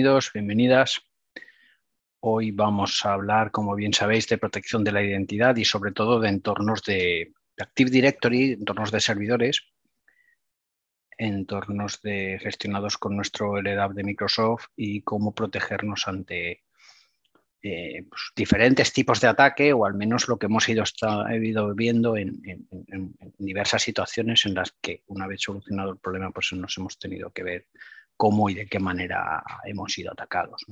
bienvenidos, bienvenidas. Hoy vamos a hablar, como bien sabéis, de protección de la identidad y sobre todo de entornos de Active Directory, entornos de servidores, entornos de, gestionados con nuestro LDAP de Microsoft y cómo protegernos ante eh, pues, diferentes tipos de ataque o al menos lo que hemos ido, viendo en, en diversas situaciones en las que una vez solucionado el problema pues nos hemos tenido que ver cómo y de qué manera hemos sido atacados.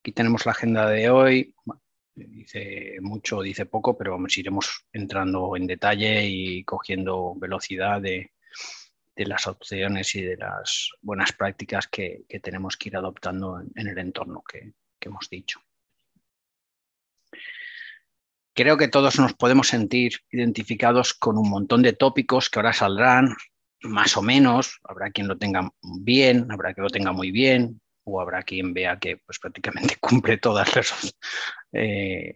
Aquí tenemos la agenda de hoy. dice mucho, dice poco, pero vamos, iremos entrando en detalle y cogiendo velocidad de, las opciones y de las buenas prácticas que, tenemos que ir adoptando en, el entorno que hemos dicho creo que todos nos podemos sentir identificados con un montón de tópicos que ahora saldrán más o menos, habrá quien lo tenga bien, habrá quien lo tenga muy bien, o habrá quien vea que pues, prácticamente cumple todas las eh,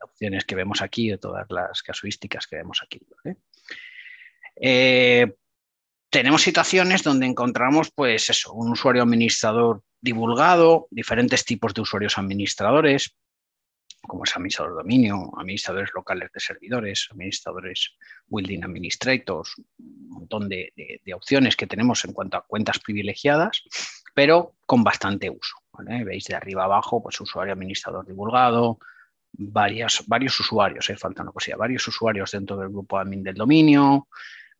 opciones que vemos aquí o todas las casuísticas que vemos aquí. Eh, tenemos situaciones donde encontramos, pues un usuario administrador divulgado, diferentes tipos de usuarios administradores, como es administrador de dominio, administradores locales de servidores, administradores building administrators, un montón de, opciones que tenemos en cuanto a cuentas privilegiadas, pero con bastante uso. Veis de arriba abajo, pues usuario administrador divulgado, varios usuarios, ¿eh? varios usuarios dentro del grupo admin del dominio,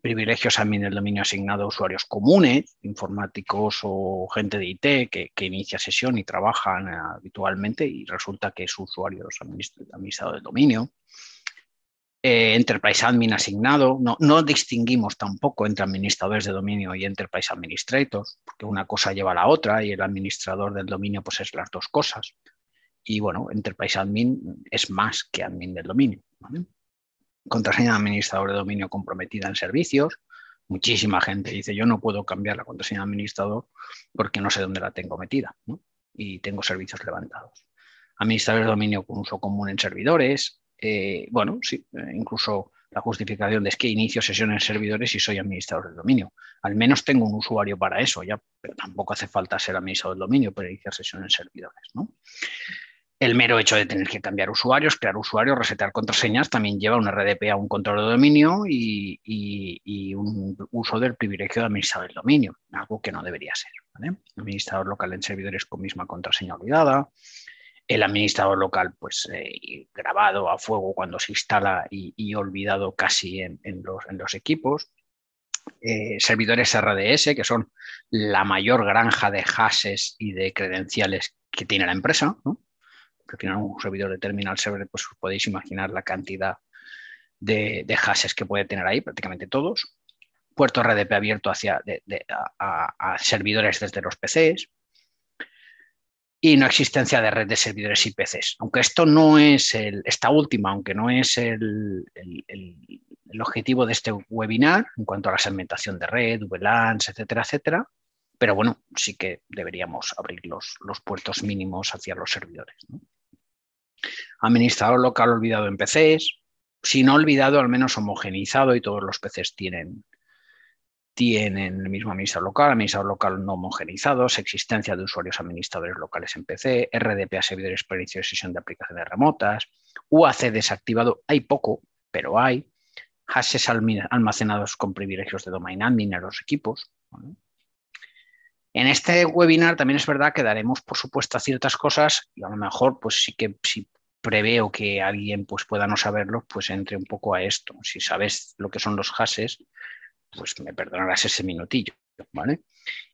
privilegios admin del dominio asignado a usuarios comunes, informáticos o gente de IT que, inicia sesión y trabajan eh, habitualmente y resulta que es usuario administrado del dominio. Eh, enterprise Admin asignado, no, no, distinguimos tampoco entre administradores de dominio y Enterprise Administrators, porque una cosa lleva a la otra y el administrador del dominio pues es las dos cosas. Y bueno, Enterprise Admin es más que admin del dominio. ¿vale? contraseña de administrador de dominio comprometida en servicios. Muchísima gente dice, yo no puedo cambiar la contraseña de administrador porque no sé dónde la tengo metida y tengo servicios levantados. Administrador de dominio con uso común en servidores. Eh, bueno, sí, eh, incluso la justificación de es que inicio sesión en servidores y soy administrador de dominio. Al menos tengo un usuario para eso, ya, pero tampoco hace falta ser administrador de dominio para iniciar sesión en servidores. ¿no? El mero hecho de tener que cambiar usuarios, crear usuarios, resetear contraseñas, también lleva un RDP a un control de dominio y, un uso del privilegio de administrador del dominio, algo que no debería ser. Administrador local en servidores con misma contraseña olvidada, el administrador local pues eh, grabado a fuego cuando se instala y, olvidado casi en, los, equipos. Eh, servidores RDS, que son la mayor granja de hashes y de credenciales que tiene la empresa, ¿no? final un servidor de terminal server, pues os podéis imaginar la cantidad de, de hashes que puede tener ahí, prácticamente todos. Puerto RDP abierto hacia a, servidores desde los PCs, y no existencia de red de servidores y PCs, Aunque esto no es el, esta última, aunque no es el, objetivo de este webinar en cuanto a la segmentación de red, VLANs, etcétera, etcétera, pero bueno, sí que deberíamos abrir los, los puertos mínimos hacia los servidores. ¿no? Administrador local olvidado en PCs, si no olvidado, al menos homogenizado y todos los PCs tienen, tienen el mismo administrador local, administrador local no homogenizados, existencia de usuarios administradores locales en PC, RDP a servidores de de sesión de aplicaciones remotas, UAC desactivado, hay poco, pero hay, hashes almacenados con privilegios de domain admin en los equipos, en este webinar también es verdad que daremos, por supuesto, ciertas cosas y a lo mejor, pues sí que si preveo que alguien pues, pueda no saberlo, pues entre un poco a esto. Si sabes lo que son los hashes, pues me perdonarás ese minutillo, ¿vale?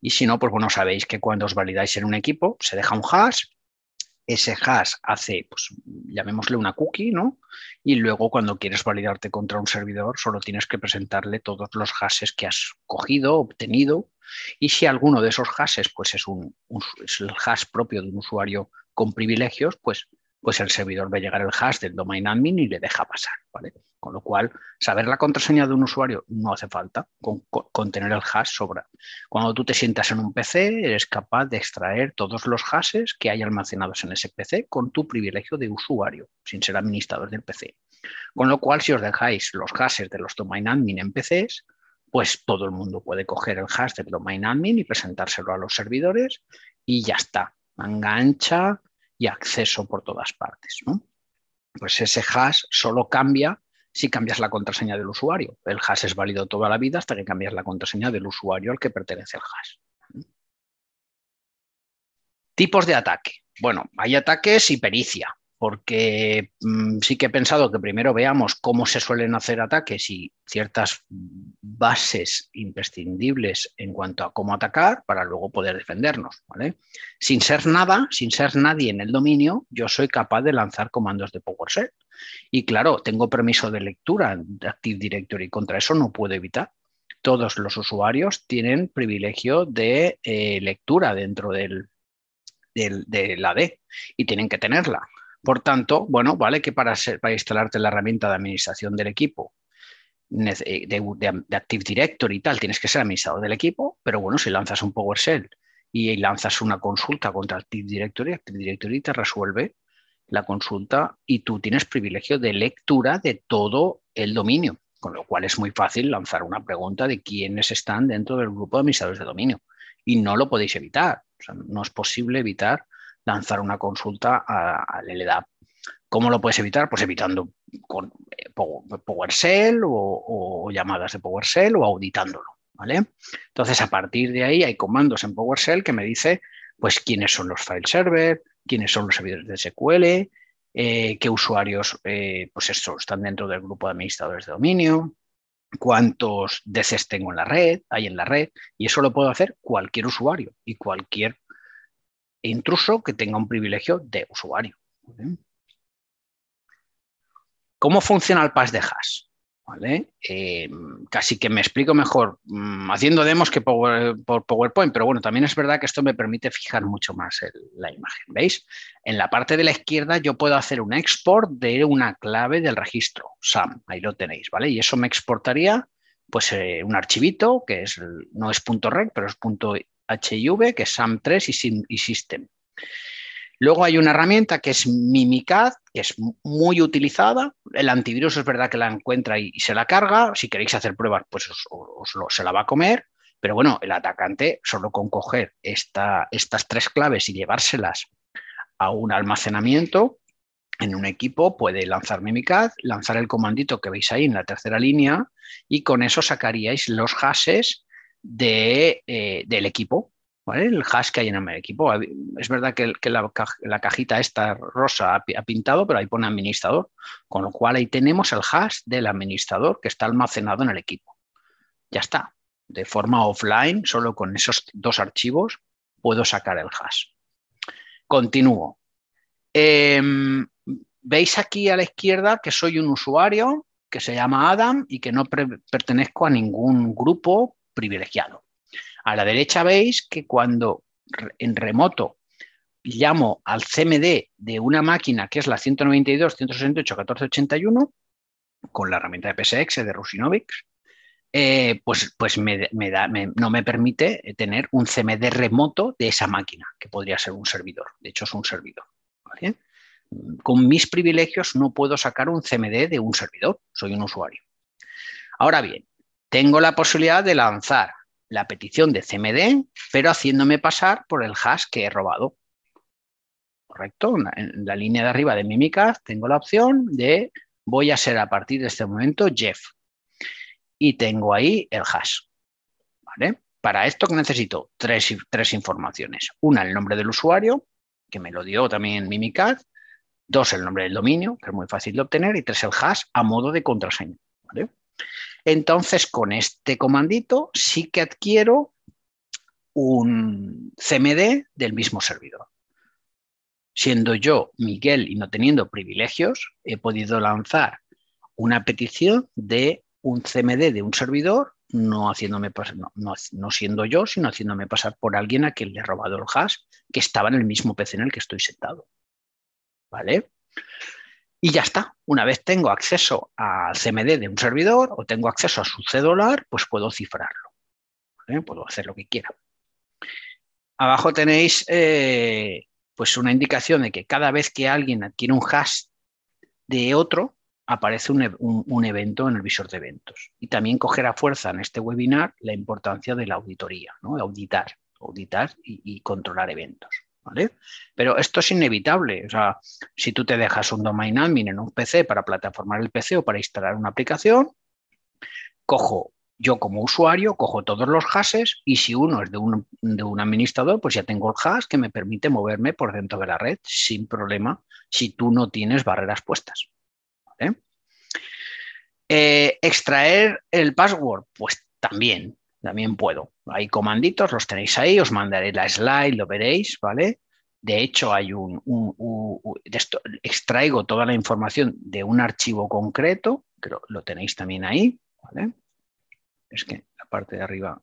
Y si no, pues bueno, sabéis que cuando os validáis en un equipo, se deja un hash ese hash hace, pues llamémosle una cookie, ¿no? Y luego cuando quieres validarte contra un servidor, solo tienes que presentarle todos los hashes que has cogido, obtenido, y si alguno de esos hashes pues es, un, es el hash propio de un usuario con privilegios, pues pues el servidor ve llegar el hash del domain admin y le deja pasar, ¿vale? Con lo cual, saber la contraseña de un usuario no hace falta, con, con, tener el hash sobra. Cuando tú te sientas en un PC, eres capaz de extraer todos los hashes que hay almacenados en ese PC con tu privilegio de usuario, sin ser administrador del PC. Con lo cual, si os dejáis los hashes de los domain admin en PCs, pues todo el mundo puede coger el hash del domain admin y presentárselo a los servidores y ya está. Engancha, y acceso por todas partes. Pues ese hash solo cambia si cambias la contraseña del usuario. El hash es válido toda la vida hasta que cambias la contraseña del usuario al que pertenece el hash. Tipos de ataque. Bueno, hay ataques y pericia porque mm, sí que he pensado que primero veamos cómo se suelen hacer ataques y ciertas bases imprescindibles en cuanto a cómo atacar para luego poder defendernos. ¿vale? Sin ser nada, sin ser nadie en el dominio, yo soy capaz de lanzar comandos de PowerShell. Y claro, tengo permiso de lectura de Active Directory, contra eso no puedo evitar. Todos los usuarios tienen privilegio de eh, lectura dentro del, de la D y tienen que tenerla. Por tanto, bueno, vale que para, instalarte la herramienta de administración del equipo eh, de, Active Directory y tal, tienes que ser administrador del equipo, pero bueno, si lanzas un PowerShell y lanzas una consulta contra Active Directory, Active Directory te resuelve la consulta y tú tienes privilegio de lectura de todo el dominio, con lo cual es muy fácil lanzar una pregunta de quiénes están dentro del grupo de administradores de dominio y no lo podéis evitar, no es posible evitar lanzar una consulta al LDAP. ¿Cómo lo puedes evitar? Pues evitando con eh, PowerShell o, llamadas de PowerShell o auditándolo. ¿vale? Entonces, a partir de ahí hay comandos en PowerShell que me dice pues quiénes son los file server, quiénes son los servidores de SQL, eh, qué usuarios eh, pues están dentro del grupo de administradores de dominio, cuántos DCs tengo en la red, hay en la red, y eso lo puedo hacer cualquier usuario y cualquier intruso que tenga un privilegio de usuario. ¿Cómo funciona el pas de hash? ¿Vale? Em, casi que me explico mejor mm, haciendo demos que por PowerPoint, pero bueno, también es verdad que esto me permite fijar mucho más la imagen. ¿Veis? En la parte de la izquierda yo puedo hacer un export de una clave del registro, SAM, ahí lo tenéis, ¿vale? Y eso me exportaría pues eh, un archivito que es, no es .rec, pero es HIV, que es SAM3 y, System. Luego hay una herramienta que es Mimicad, que es muy utilizada. El antivirus es verdad que la encuentra y, se la carga. Si queréis hacer pruebas, pues os, se la va a comer. Pero bueno, el atacante solo con coger estas tres claves y llevárselas a un almacenamiento en un equipo puede lanzar Mimicad, lanzar el comandito que veis ahí en la tercera línea y con eso sacaríais los hashes de, eh, del equipo, el hash que hay en el equipo. Es verdad que, la, cajita esta rosa ha, pintado, pero ahí pone administrador, con lo cual ahí tenemos el hash del administrador que está almacenado en el equipo. Ya está. De forma offline, solo con esos dos archivos puedo sacar el hash. Continúo. Em, veis aquí a la izquierda que soy un usuario que se llama Adam y que no pertenezco a ningún grupo privilegiado. A la derecha veis que cuando en remoto llamo al CMD de una máquina que es la 192, 168, 1481, con la herramienta de PSX de Rusinovix, eh, pues, pues da, no me permite tener un CMD remoto de esa máquina, que podría ser un servidor. De hecho, es un servidor. Con mis privilegios no puedo sacar un CMD de un servidor, soy un usuario. Ahora bien, tengo la posibilidad de lanzar la petición de CMD, pero haciéndome pasar por el hash que he robado. Correcto, en la línea de arriba de Mimicas tengo la opción de voy a ser a partir de este momento Jeff. Y tengo ahí el hash. ¿Vale? Para esto que necesito tres, tres informaciones. Una, el nombre del usuario, que me lo dio también Mimikatz. Dos, el nombre del dominio, que es muy fácil de obtener. Y tres, el hash a modo de contraseña. ¿Vale? Entonces, con este comandito sí que adquiero un CMD del mismo servidor. Siendo yo Miguel y no teniendo privilegios, he podido lanzar una petición de un CMD de un servidor, no, haciéndome no, siendo yo, sino haciéndome pasar por alguien a quien le he robado el hash que estaba en el mismo PC en el que estoy sentado. ¿Vale? y ya está. Una vez tengo acceso al CMD de un servidor o tengo acceso a su CDOLAR, pues puedo cifrarlo. ¿eh? Puedo hacer lo que quiera. Abajo tenéis eh, pues una indicación de que cada vez que alguien adquiere un hash de otro, aparece e-, un, evento en el visor de eventos. Y también coger a fuerza en este webinar la importancia de la auditoría, ¿no? auditar, auditar y controlar eventos. Pero esto es inevitable. O sea, si tú te dejas un domain admin en un PC para plataformar el PC o para instalar una aplicación, cojo yo como usuario cojo todos los hashes y si uno es de un, administrador, pues ya tengo el hash que me permite moverme por dentro de la red sin problema si tú no tienes barreras puestas. Eh, extraer el password, pues también, también puedo hay comanditos, los tenéis ahí, os mandaré la slide, lo veréis, ¿vale? De hecho, hay un, extraigo toda la información de un archivo concreto, que lo, tenéis también ahí, ¿vale? Es que la parte de arriba,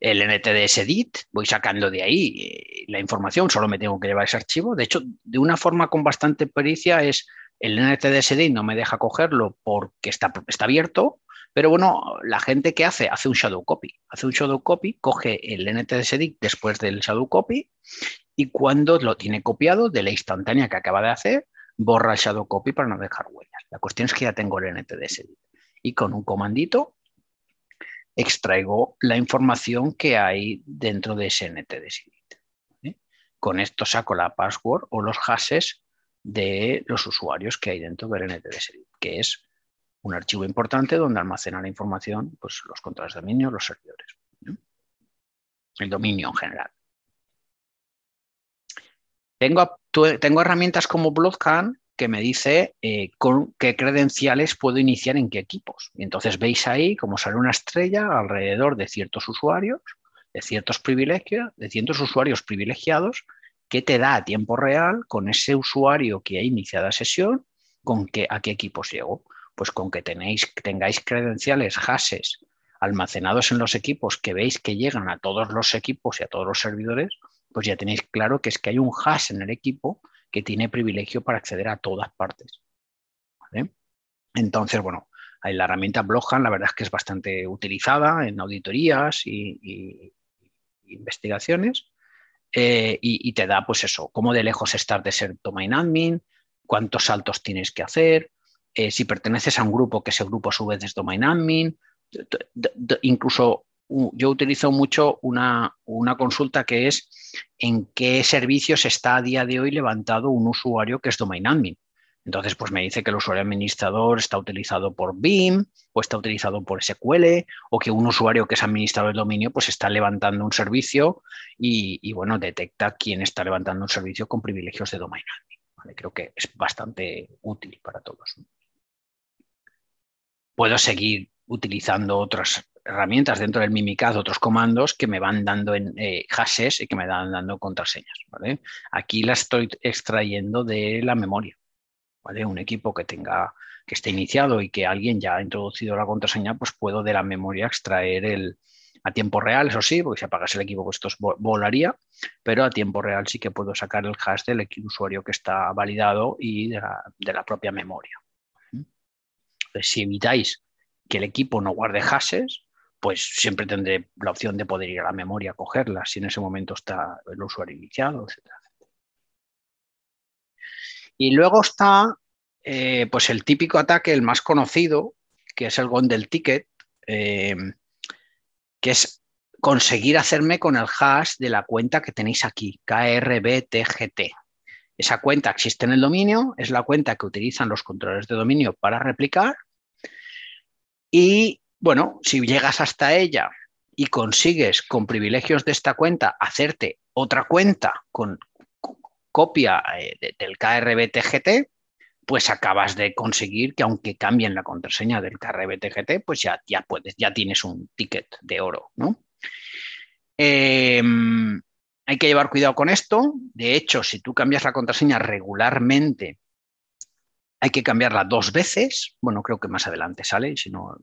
el NTDS edit, voy sacando de ahí eh, la información, solo me tengo que llevar ese archivo. De hecho, de una forma con bastante pericia es el NTDS edit no me deja cogerlo porque está, está abierto, pero bueno, la gente que hace, hace un shadow copy. Hace un shadow copy, coge el NTSDIC después del shadow copy y cuando lo tiene copiado de la instantánea que acaba de hacer, borra el shadow copy para no dejar huellas. La cuestión es que ya tengo el NTDS.edit y con un comandito extraigo la información que hay dentro de ese NTDS.edit. ¿eh? Con esto saco la password o los hashes de los usuarios que hay dentro del NTDS.edit, que es un archivo importante donde almacena la información, pues los de dominio, los servidores. El dominio en general. Tengo, tengo herramientas como Bloodcan que me dice eh, con qué credenciales puedo iniciar en qué equipos. Y entonces veis ahí cómo sale una estrella alrededor de ciertos usuarios, de ciertos privilegios, de ciertos usuarios privilegiados, que te da a tiempo real con ese usuario que ha iniciado la sesión, con qué, a qué equipos llegó. Pues con que tenéis, tengáis credenciales hashes almacenados en los equipos que veis que llegan a todos los equipos y a todos los servidores, pues ya tenéis claro que es que hay un hash en el equipo que tiene privilegio para acceder a todas partes. Entonces, bueno, la herramienta Blojan, la verdad es que es bastante utilizada en auditorías y, investigaciones. Eh, y, te da, pues eso, cómo de lejos estar de ser domain admin, cuántos saltos tienes que hacer, eh, si perteneces a un grupo, que ese grupo a su vez es domain admin, incluso yo utilizo mucho una, consulta que es en qué servicios está a día de hoy levantado un usuario que es domain admin. Entonces, pues me dice que el usuario administrador está utilizado por BIM o está utilizado por SQL o que un usuario que es administrador del dominio pues está levantando un servicio y, bueno, detecta quién está levantando un servicio con privilegios de domain admin. creo que es bastante útil para todos puedo seguir utilizando otras herramientas dentro del Mimicad, otros comandos que me van dando en eh, hashes y que me van dando contraseñas. Aquí la estoy extrayendo de la memoria. Un equipo que tenga, que esté iniciado y que alguien ya ha introducido la contraseña, pues puedo de la memoria extraer el a tiempo real, eso sí, porque si apagas el equipo, pues esto volaría, pero a tiempo real sí que puedo sacar el hash del usuario que está validado y de la propia memoria si evitáis que el equipo no guarde hashes, pues siempre tendré la opción de poder ir a la memoria a cogerlas, si en ese momento está el usuario iniciado, etc. Y luego está eh, pues el típico ataque, el más conocido, que es el Gondel ticket, eh, que es conseguir hacerme con el hash de la cuenta que tenéis aquí, KRBTGT. Esa cuenta existe en el dominio, es la cuenta que utilizan los controles de dominio para replicar. Y bueno, si llegas hasta ella y consigues con privilegios de esta cuenta hacerte otra cuenta con copia eh, del KRBTGT, pues acabas de conseguir que aunque cambien la contraseña del KRBTGT, pues ya, puedes, ya tienes un ticket de oro, ¿no? Em, hay que llevar cuidado con esto. De hecho, si tú cambias la contraseña regularmente, hay que cambiarla dos veces. Bueno, creo que más adelante sale, y si no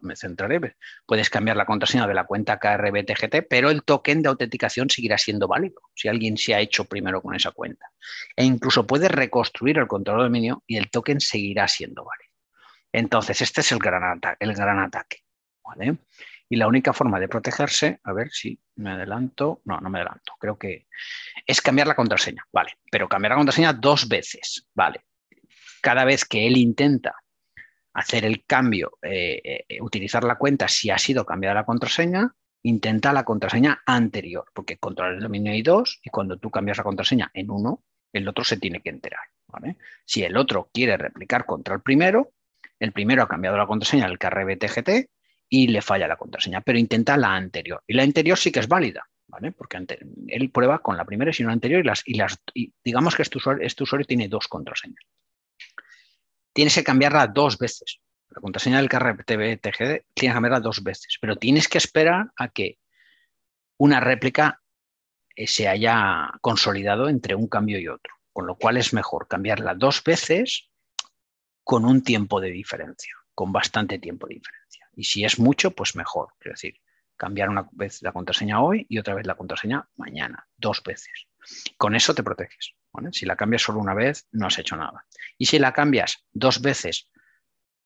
me centraré. Puedes cambiar la contraseña de la cuenta KRBTGT, pero el token de autenticación seguirá siendo válido si alguien se ha hecho primero con esa cuenta. E incluso puedes reconstruir el control de dominio y el token seguirá siendo válido. Entonces, este es el gran, el gran ataque. ¿vale? Y la única forma de protegerse, a ver si me adelanto, no, no me adelanto, creo que es cambiar la contraseña, vale, pero cambiar la contraseña dos veces, vale. Cada vez que él intenta hacer el cambio, eh, eh, eh, utilizar la cuenta si ha sido cambiada la contraseña, intenta la contraseña anterior, porque controlar el dominio hay dos y cuando tú cambias la contraseña en uno, el otro se tiene que enterar. ¿vale? Si el otro quiere replicar contra el primero, el primero ha cambiado la contraseña del KRBTGT y le falla la contraseña, pero intenta la anterior. Y la anterior sí que es válida, ¿vale? Porque él prueba con la primera y si no la anterior y las, y las digamos que este, este usuario, tiene dos contraseñas. Tienes que cambiarla dos veces. La contraseña del KRTB-TGD tienes que cambiarla dos veces, pero tienes que esperar a que una réplica eh, se haya consolidado entre un cambio y otro, con lo cual es mejor cambiarla dos veces con un tiempo de diferencia con bastante tiempo de diferencia. Y si es mucho, pues mejor. Es decir, cambiar una vez la contraseña hoy y otra vez la contraseña mañana, dos veces. Con eso te proteges. Si la cambias solo una vez, no has hecho nada. Y si la cambias dos veces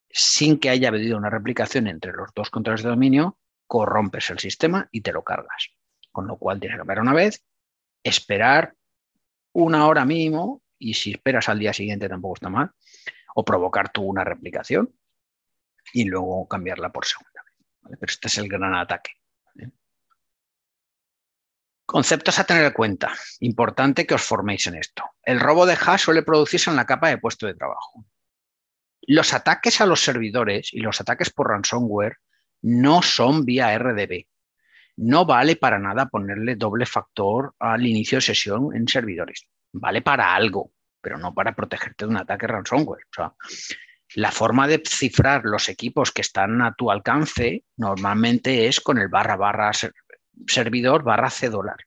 sin que haya habido una replicación entre los dos controles de dominio, corrompes el sistema y te lo cargas. Con lo cual tienes que cambiar una vez, esperar una hora mínimo, y si esperas al día siguiente tampoco está mal, o provocar tú una replicación, y luego cambiarla por segunda vez. Pero este es el gran ataque. Conceptos a tener en cuenta. Importante que os forméis en esto. El robo de hash suele producirse en la capa de puesto de trabajo. Los ataques a los servidores y los ataques por ransomware no son vía RDB. No vale para nada ponerle doble factor al inicio de sesión en servidores. Vale para algo, pero no para protegerte de un ataque ransomware. O sea, la forma de cifrar los equipos que están a tu alcance normalmente es con el barra barra servidor barra C dólar.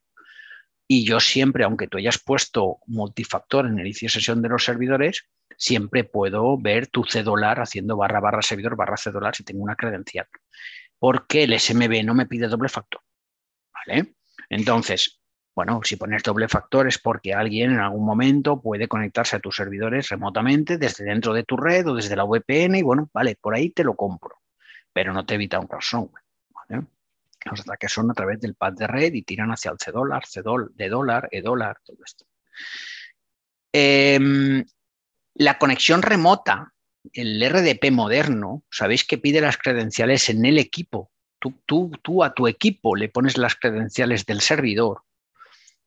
Y yo siempre, aunque tú hayas puesto multifactor en el inicio de sesión de los servidores, siempre puedo ver tu C dólar haciendo barra barra servidor barra C dólar si tengo una credencial. Porque el SMB no me pide doble factor. ¿Vale? Entonces, bueno, si pones doble factor es porque alguien en algún momento puede conectarse a tus servidores remotamente desde dentro de tu red o desde la VPN y bueno, vale, por ahí te lo compro, pero no te evita un ransomware. ¿vale? Los ataques son a través del pad de red y tiran hacia el C-dólar, C-dólar, de dólar, E-dólar, todo esto. Em, la conexión remota, el RDP moderno, sabéis que pide las credenciales en el equipo. Tú, tú, tú a tu equipo le pones las credenciales del servidor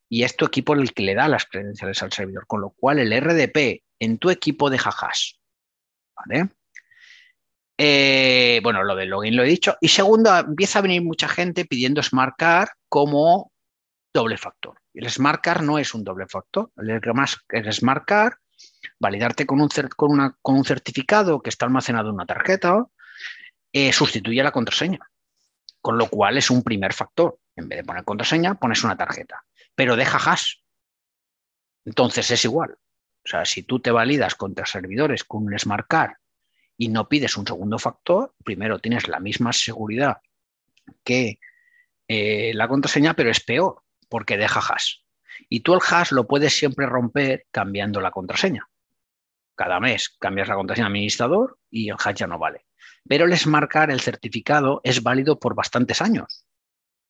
y es tu equipo el que le da las credenciales al servidor, con lo cual el RDP en tu equipo de jajás. Eh, bueno, lo del login lo he dicho. Y segundo, empieza a venir mucha gente pidiendo Smart como doble factor. El Smart no es un doble factor. El, Smartcard, validarte con un, un, certificado que está almacenado en una tarjeta, eh, sustituye la contraseña. Con lo cual es un primer factor. En vez de poner contraseña, pones una tarjeta pero deja hash. Entonces es igual. O sea, si tú te validas contra servidores con un smart y no pides un segundo factor, primero tienes la misma seguridad que eh, la contraseña, pero es peor porque deja hash. Y tú el hash lo puedes siempre romper cambiando la contraseña. Cada mes cambias la contraseña administrador y el hash ya no vale. Pero el smart el certificado, es válido por bastantes años.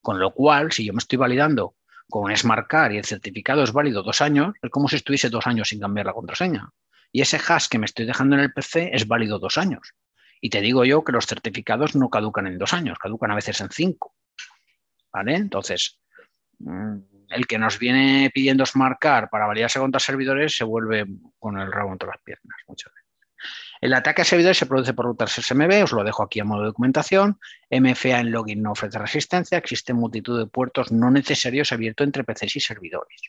Con lo cual, si yo me estoy validando con marcar y el certificado es válido dos años, es como si estuviese dos años sin cambiar la contraseña. Y ese hash que me estoy dejando en el PC es válido dos años. Y te digo yo que los certificados no caducan en dos años, caducan a veces en cinco. ¿Vale? Entonces, mm, el que nos viene pidiendo Smartcard para validarse contra servidores se vuelve con el rabo entre las piernas muchas veces. El ataque a servidores se produce por rutas SMB, os lo dejo aquí a modo de documentación. MFA en login no ofrece resistencia, existe multitud de puertos no necesarios abiertos entre PCs y servidores.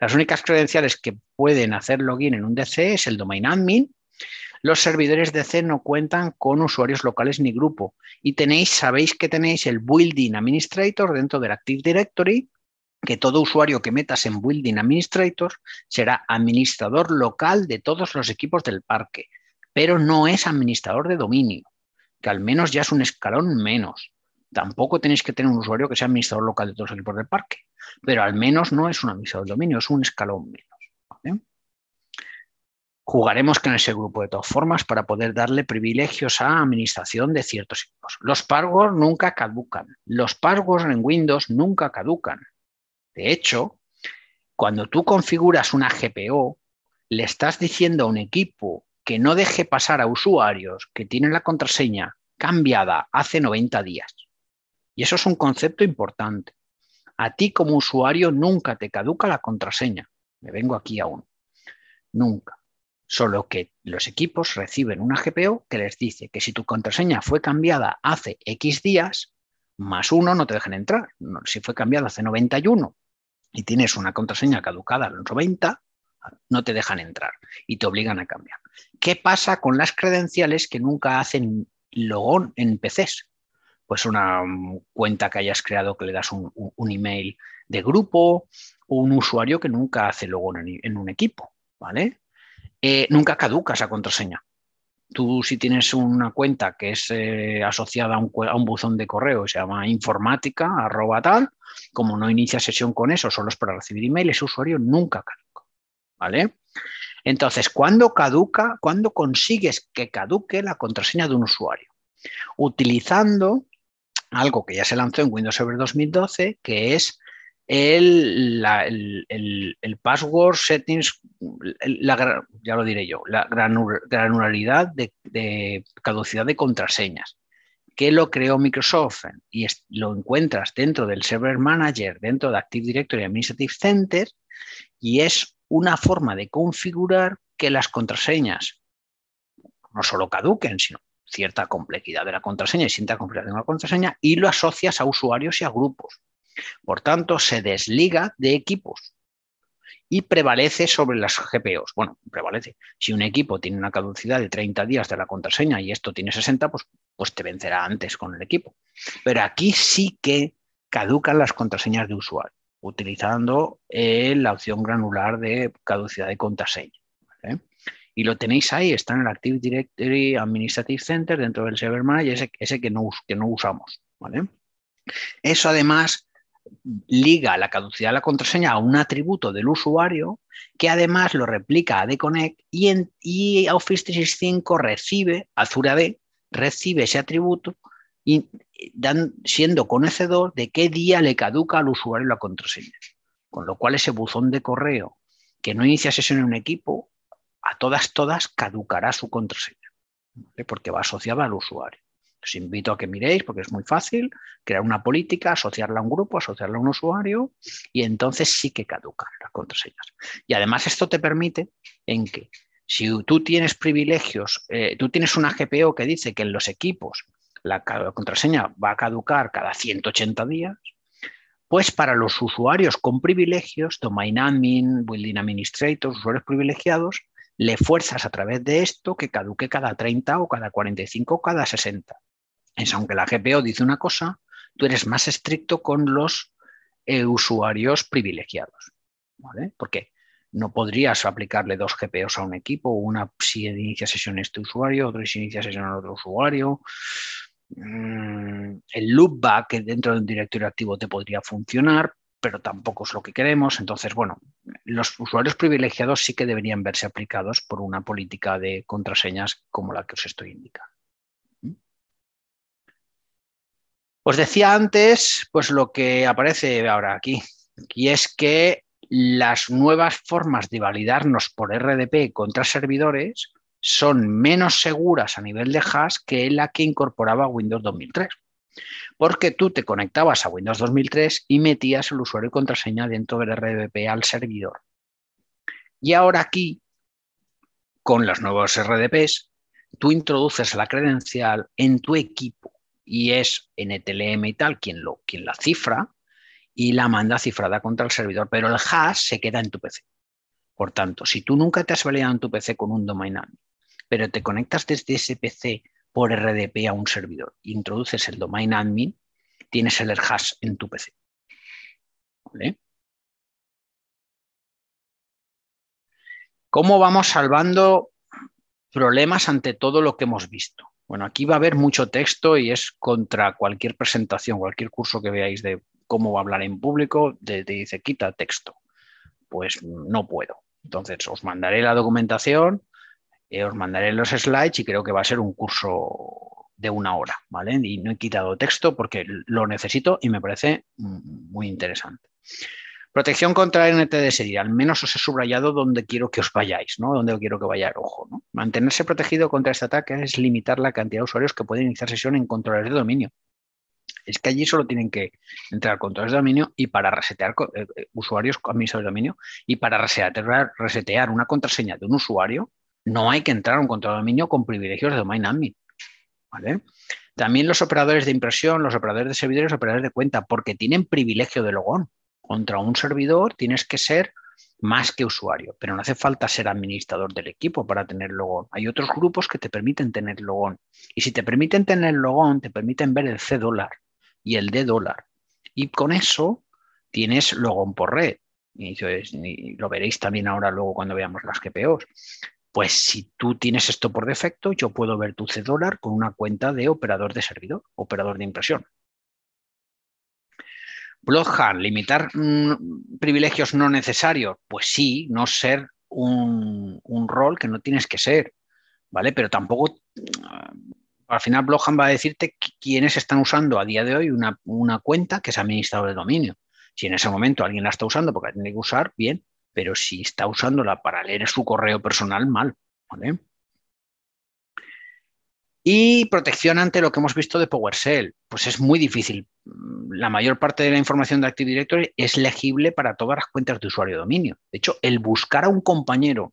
Las únicas credenciales que pueden hacer login en un DC es el domain admin. Los servidores DC no cuentan con usuarios locales ni grupo y tenéis, sabéis que tenéis el building administrator dentro del Active Directory que todo usuario que metas en Building Administrator será administrador local de todos los equipos del parque, pero no es administrador de dominio, que al menos ya es un escalón menos. Tampoco tenéis que tener un usuario que sea administrador local de todos los equipos del parque, pero al menos no es un administrador de dominio, es un escalón menos. Jugaremos con ese grupo de todas formas para poder darle privilegios a administración de ciertos equipos. Los passwords nunca caducan. Los passwords en Windows nunca caducan de hecho, cuando tú configuras una GPO, le estás diciendo a un equipo que no deje pasar a usuarios que tienen la contraseña cambiada hace 90 días. Y eso es un concepto importante. A ti como usuario nunca te caduca la contraseña. Me vengo aquí aún. Nunca. Solo que los equipos reciben una GPO que les dice que si tu contraseña fue cambiada hace X días, más uno no te dejan entrar. Si fue cambiada hace 91 y tienes una contraseña caducada a los 90, no te dejan entrar y te obligan a cambiar. ¿Qué pasa con las credenciales que nunca hacen logón en PCs? Pues una mm, cuenta que hayas creado que le das un, email de grupo o un usuario que nunca hace logón en, un equipo, ¿vale? Eh, nunca caduca esa contraseña tú si tienes una cuenta que es eh, asociada a un, buzón de correo, se llama informática, arroba tal, como no inicia sesión con eso, solo es para recibir email, ese usuario nunca caduca. ¿Vale? Entonces, ¿cuándo caduca? ¿Cuándo consigues que caduque la contraseña de un usuario? Utilizando algo que ya se lanzó en Windows Server 2012, que es el, el, password settings, ya lo diré yo, la granularidad de, caducidad de contraseñas, que lo creó Microsoft y lo encuentras dentro del Server Manager, dentro de Active Directory Administrative Center, y es una forma de configurar que las contraseñas no solo caduquen, sino cierta complejidad de la contraseña y cierta complejidad de una contraseña, y lo asocias a usuarios y a grupos por tanto, se desliga de equipos y prevalece sobre las GPOs. Bueno, prevalece. Si un equipo tiene una caducidad de 30 días de la contraseña y esto tiene 60, pues, pues te vencerá antes con el equipo. Pero aquí sí que caducan las contraseñas de usuario, utilizando eh, la opción granular de caducidad de contraseña. Y lo tenéis ahí, está en el Active Directory Administrative Center dentro del Server Manager, ese, que, no, que no usamos. ¿vale? Eso además liga la caducidad de la contraseña a un atributo del usuario que además lo replica a Dconnect y, en, y Office 365 recibe, Azure AD, recibe ese atributo y siendo conocedor de qué día le caduca al usuario la contraseña. Con lo cual ese buzón de correo que no inicia sesión en un equipo, a todas, todas caducará su contraseña, porque va asociada al usuario os invito a que miréis porque es muy fácil crear una política, asociarla a un grupo, asociarla a un usuario y entonces sí que caducan las contraseñas. Y además esto te permite en que si tú tienes privilegios, eh, tú tienes una GPO que dice que en los equipos la, contraseña va a caducar cada 180 días, pues para los usuarios con privilegios, domain admin, building administrators, usuarios privilegiados, le fuerzas a través de esto que caduque cada 30 o cada 45 o cada 60 es aunque la GPO dice una cosa, tú eres más estricto con los eh, usuarios privilegiados. ¿vale? Porque no podrías aplicarle dos GPOs a un equipo, una si inicia sesión este usuario, otra si inicia sesión otro usuario. Mm, el loopback dentro de un directorio activo te podría funcionar, pero tampoco es lo que queremos. Entonces, bueno, los usuarios privilegiados sí que deberían verse aplicados por una política de contraseñas como la que os estoy indicando. Os decía antes, pues lo que aparece ahora aquí, y es que las nuevas formas de validarnos por RDP contra servidores son menos seguras a nivel de hash que la que incorporaba Windows 2003. Porque tú te conectabas a Windows 2003 y metías el usuario y contraseña dentro del RDP al servidor. Y ahora aquí, con los nuevos RDPs, tú introduces la credencial en tu equipo y es NTLM y tal quien, quien la cifra y la manda cifrada contra el servidor, pero el hash se queda en tu PC. Por tanto, si tú nunca te has validado en tu PC con un domain admin, pero te conectas desde ese PC por RDP a un servidor, introduces el domain admin, tienes el hash en tu PC. ¿Cómo vamos salvando problemas ante todo lo que hemos visto? Bueno, aquí va a haber mucho texto y es contra cualquier presentación, cualquier curso que veáis de cómo hablar en público, te, dice quita texto. Pues no puedo. Entonces, os mandaré la documentación, eh, os mandaré los slides y creo que va a ser un curso de una hora, ¿vale? Y no he quitado texto porque lo necesito y me parece muy interesante. Protección contra sería, al menos os he subrayado donde quiero que os vayáis, ¿no? Donde quiero que vayáis, ojo. ¿no? Mantenerse protegido contra este ataque es limitar la cantidad de usuarios que pueden iniciar sesión en controles de dominio. Es que allí solo tienen que entrar controles de dominio y para resetear eh, eh, usuarios administradores de dominio y para resetear, una contraseña de un usuario, no hay que entrar a un control de dominio con privilegios de domain admin. También los operadores de impresión, los operadores de servidores, los operadores de cuenta, porque tienen privilegio de logón contra un servidor tienes que ser más que usuario, pero no hace falta ser administrador del equipo para tener logón. Hay otros grupos que te permiten tener logón. Y si te permiten tener logón, te permiten ver el C dólar y el D dólar. Y con eso tienes logón por red. Y, y lo veréis también ahora luego cuando veamos las GPOs. Pues si tú tienes esto por defecto, yo puedo ver tu C dólar con una cuenta de operador de servidor, operador de impresión. Bloodhound, limitar mm, privilegios no necesarios, pues sí, no ser un, rol que no tienes que ser, ¿vale? Pero tampoco, mm, al final Bloodhound va a decirte quiénes están usando a día de hoy una, una cuenta que es administrador de dominio. Si en ese momento alguien la está usando porque la tiene que usar, bien, pero si está usándola para leer su correo personal, mal, ¿vale? Y protección ante lo que hemos visto de PowerShell. Pues es muy difícil. La mayor parte de la información de Active Directory es legible para todas las cuentas de usuario dominio. De hecho, el buscar a un compañero,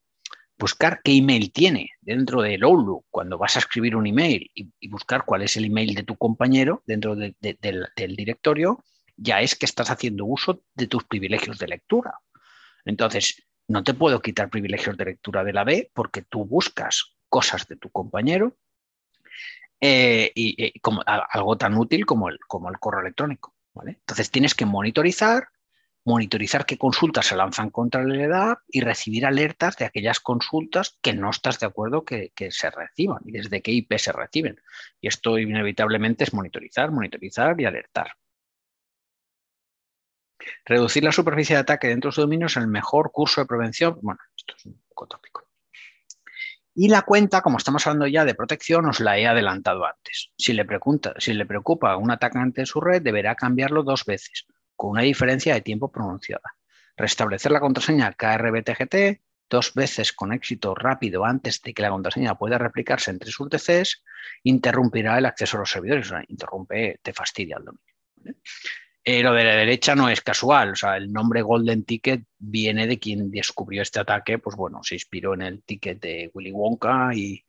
buscar qué email tiene dentro del Outlook cuando vas a escribir un email y, buscar cuál es el email de tu compañero dentro del, del directorio, ya es que estás haciendo uso de tus privilegios de lectura. Entonces, no te puedo quitar privilegios de lectura de la B porque tú buscas cosas de tu compañero eh, y, eh, como, algo tan útil como el, como el correo electrónico. ¿vale? Entonces tienes que monitorizar, monitorizar qué consultas se lanzan contra la edad y recibir alertas de aquellas consultas que no estás de acuerdo que, se reciban y desde qué IP se reciben. Y esto inevitablemente es monitorizar, monitorizar y alertar. Reducir la superficie de ataque dentro de su dominio es el mejor curso de prevención. Bueno, esto es un poco tópico. Y la cuenta, como estamos hablando ya de protección, os la he adelantado antes. Si le, preocupa un atacante en su red, deberá cambiarlo dos veces, con una diferencia de tiempo pronunciada. Restablecer la contraseña KRBTGT dos veces con éxito rápido antes de que la contraseña pueda replicarse entre sus DCs, interrumpirá el acceso a los servidores, o sea, interrumpe, te fastidia el dominio. Eh, lo de la derecha no es casual, o sea, el nombre Golden Ticket viene de quien descubrió este ataque, pues bueno, se inspiró en el ticket de Willy Wonka y,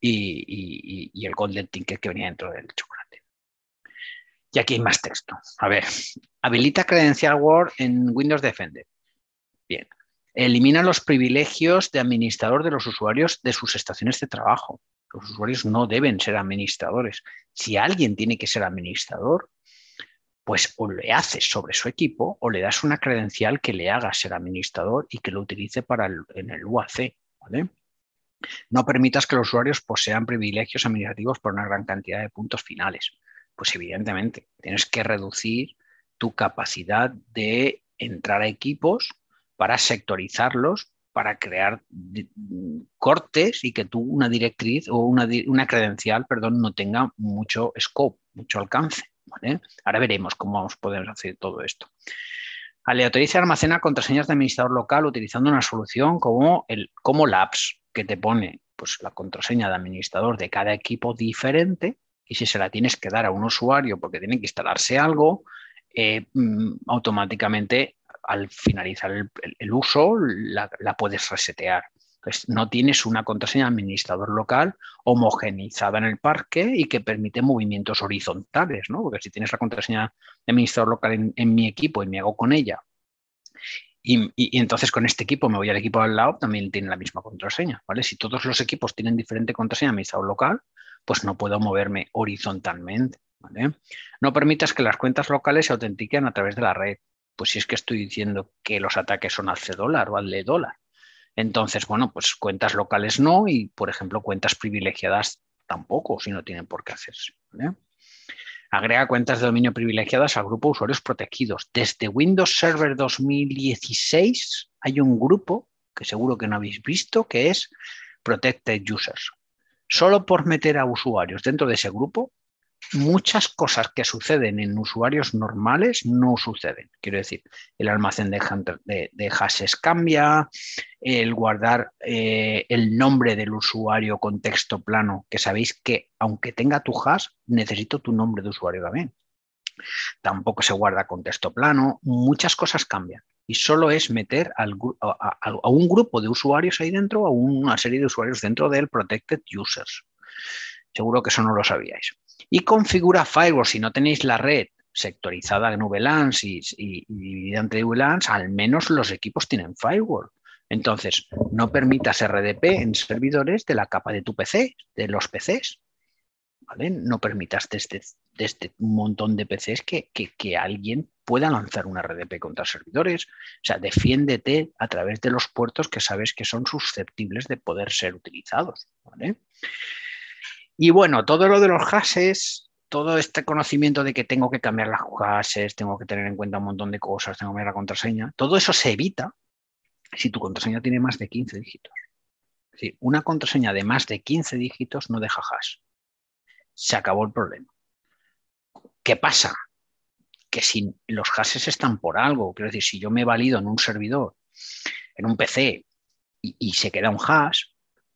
y el Golden Ticket que venía dentro del chocolate. Y aquí hay más texto. A ver, habilita Credencial Word en Windows Defender. Bien. Elimina los privilegios de administrador de los usuarios de sus estaciones de trabajo. Los usuarios no deben ser administradores. Si alguien tiene que ser administrador, pues o le haces sobre su equipo o le das una credencial que le haga ser administrador y que lo utilice para en el UAC. No permitas que los usuarios posean pues, privilegios administrativos por una gran cantidad de puntos finales. Pues evidentemente, tienes que reducir tu capacidad de entrar a equipos para sectorizarlos, para crear cortes y que tú una directriz o una, una credencial, perdón, no tenga mucho scope, mucho alcance. Ahora veremos cómo vamos a poder hacer todo esto. Aleatoriza y almacena contraseñas de administrador local utilizando una solución como, el, como Labs, que te pone pues, la contraseña de administrador de cada equipo diferente y si se la tienes que dar a un usuario porque tiene que instalarse algo, eh, mm, automáticamente al finalizar el, uso la, puedes resetear pues no tienes una contraseña de administrador local homogenizada en el parque y que permite movimientos horizontales, ¿no? Porque si tienes la contraseña de administrador local en, mi equipo y me hago con ella, y, entonces con este equipo me voy al equipo al lado, también tiene la misma contraseña, ¿vale? Si todos los equipos tienen diferente contraseña de administrador local, pues no puedo moverme horizontalmente, ¿vale? No permitas que las cuentas locales se autentiquen a través de la red. Pues si es que estoy diciendo que los ataques son al C dólar o al D dólar, entonces, bueno, pues cuentas locales no y, por ejemplo, cuentas privilegiadas tampoco, si no tienen por qué hacerse. Agrega cuentas de dominio privilegiadas al grupo usuarios protegidos. Desde Windows Server 2016 hay un grupo que seguro que no habéis visto que es Protected Users. Solo por meter a usuarios dentro de ese grupo muchas cosas que suceden en usuarios normales no suceden. Quiero decir, el almacén de, hashes cambia, el guardar eh, el nombre del usuario con texto plano, que sabéis que aunque tenga tu hash, necesito tu nombre de usuario también. Tampoco se guarda con texto plano, muchas cosas cambian. Y solo es meter a, a un grupo de usuarios ahí dentro, a una serie de usuarios dentro del Protected Users. Seguro que eso no lo sabíais y configura firewall si no tenéis la red sectorizada en VLANs y, y, dividida entre VLANs, al menos los equipos tienen firewall. Entonces, no permitas RDP en servidores de la capa de tu PC, de los PCs. ¿vale? No permitas desde, este, este montón de PCs que, que, alguien pueda lanzar una RDP contra servidores. O sea, defiéndete a través de los puertos que sabes que son susceptibles de poder ser utilizados. ¿vale? Y bueno, todo lo de los hashes, todo este conocimiento de que tengo que cambiar las hashes, tengo que tener en cuenta un montón de cosas, tengo que ver la contraseña, todo eso se evita si tu contraseña tiene más de 15 dígitos. Es una contraseña de más de 15 dígitos no deja hash. Se acabó el problema. ¿Qué pasa? Que si los hashes están por algo, quiero decir, si yo me valido en un servidor, en un PC, y se queda un hash,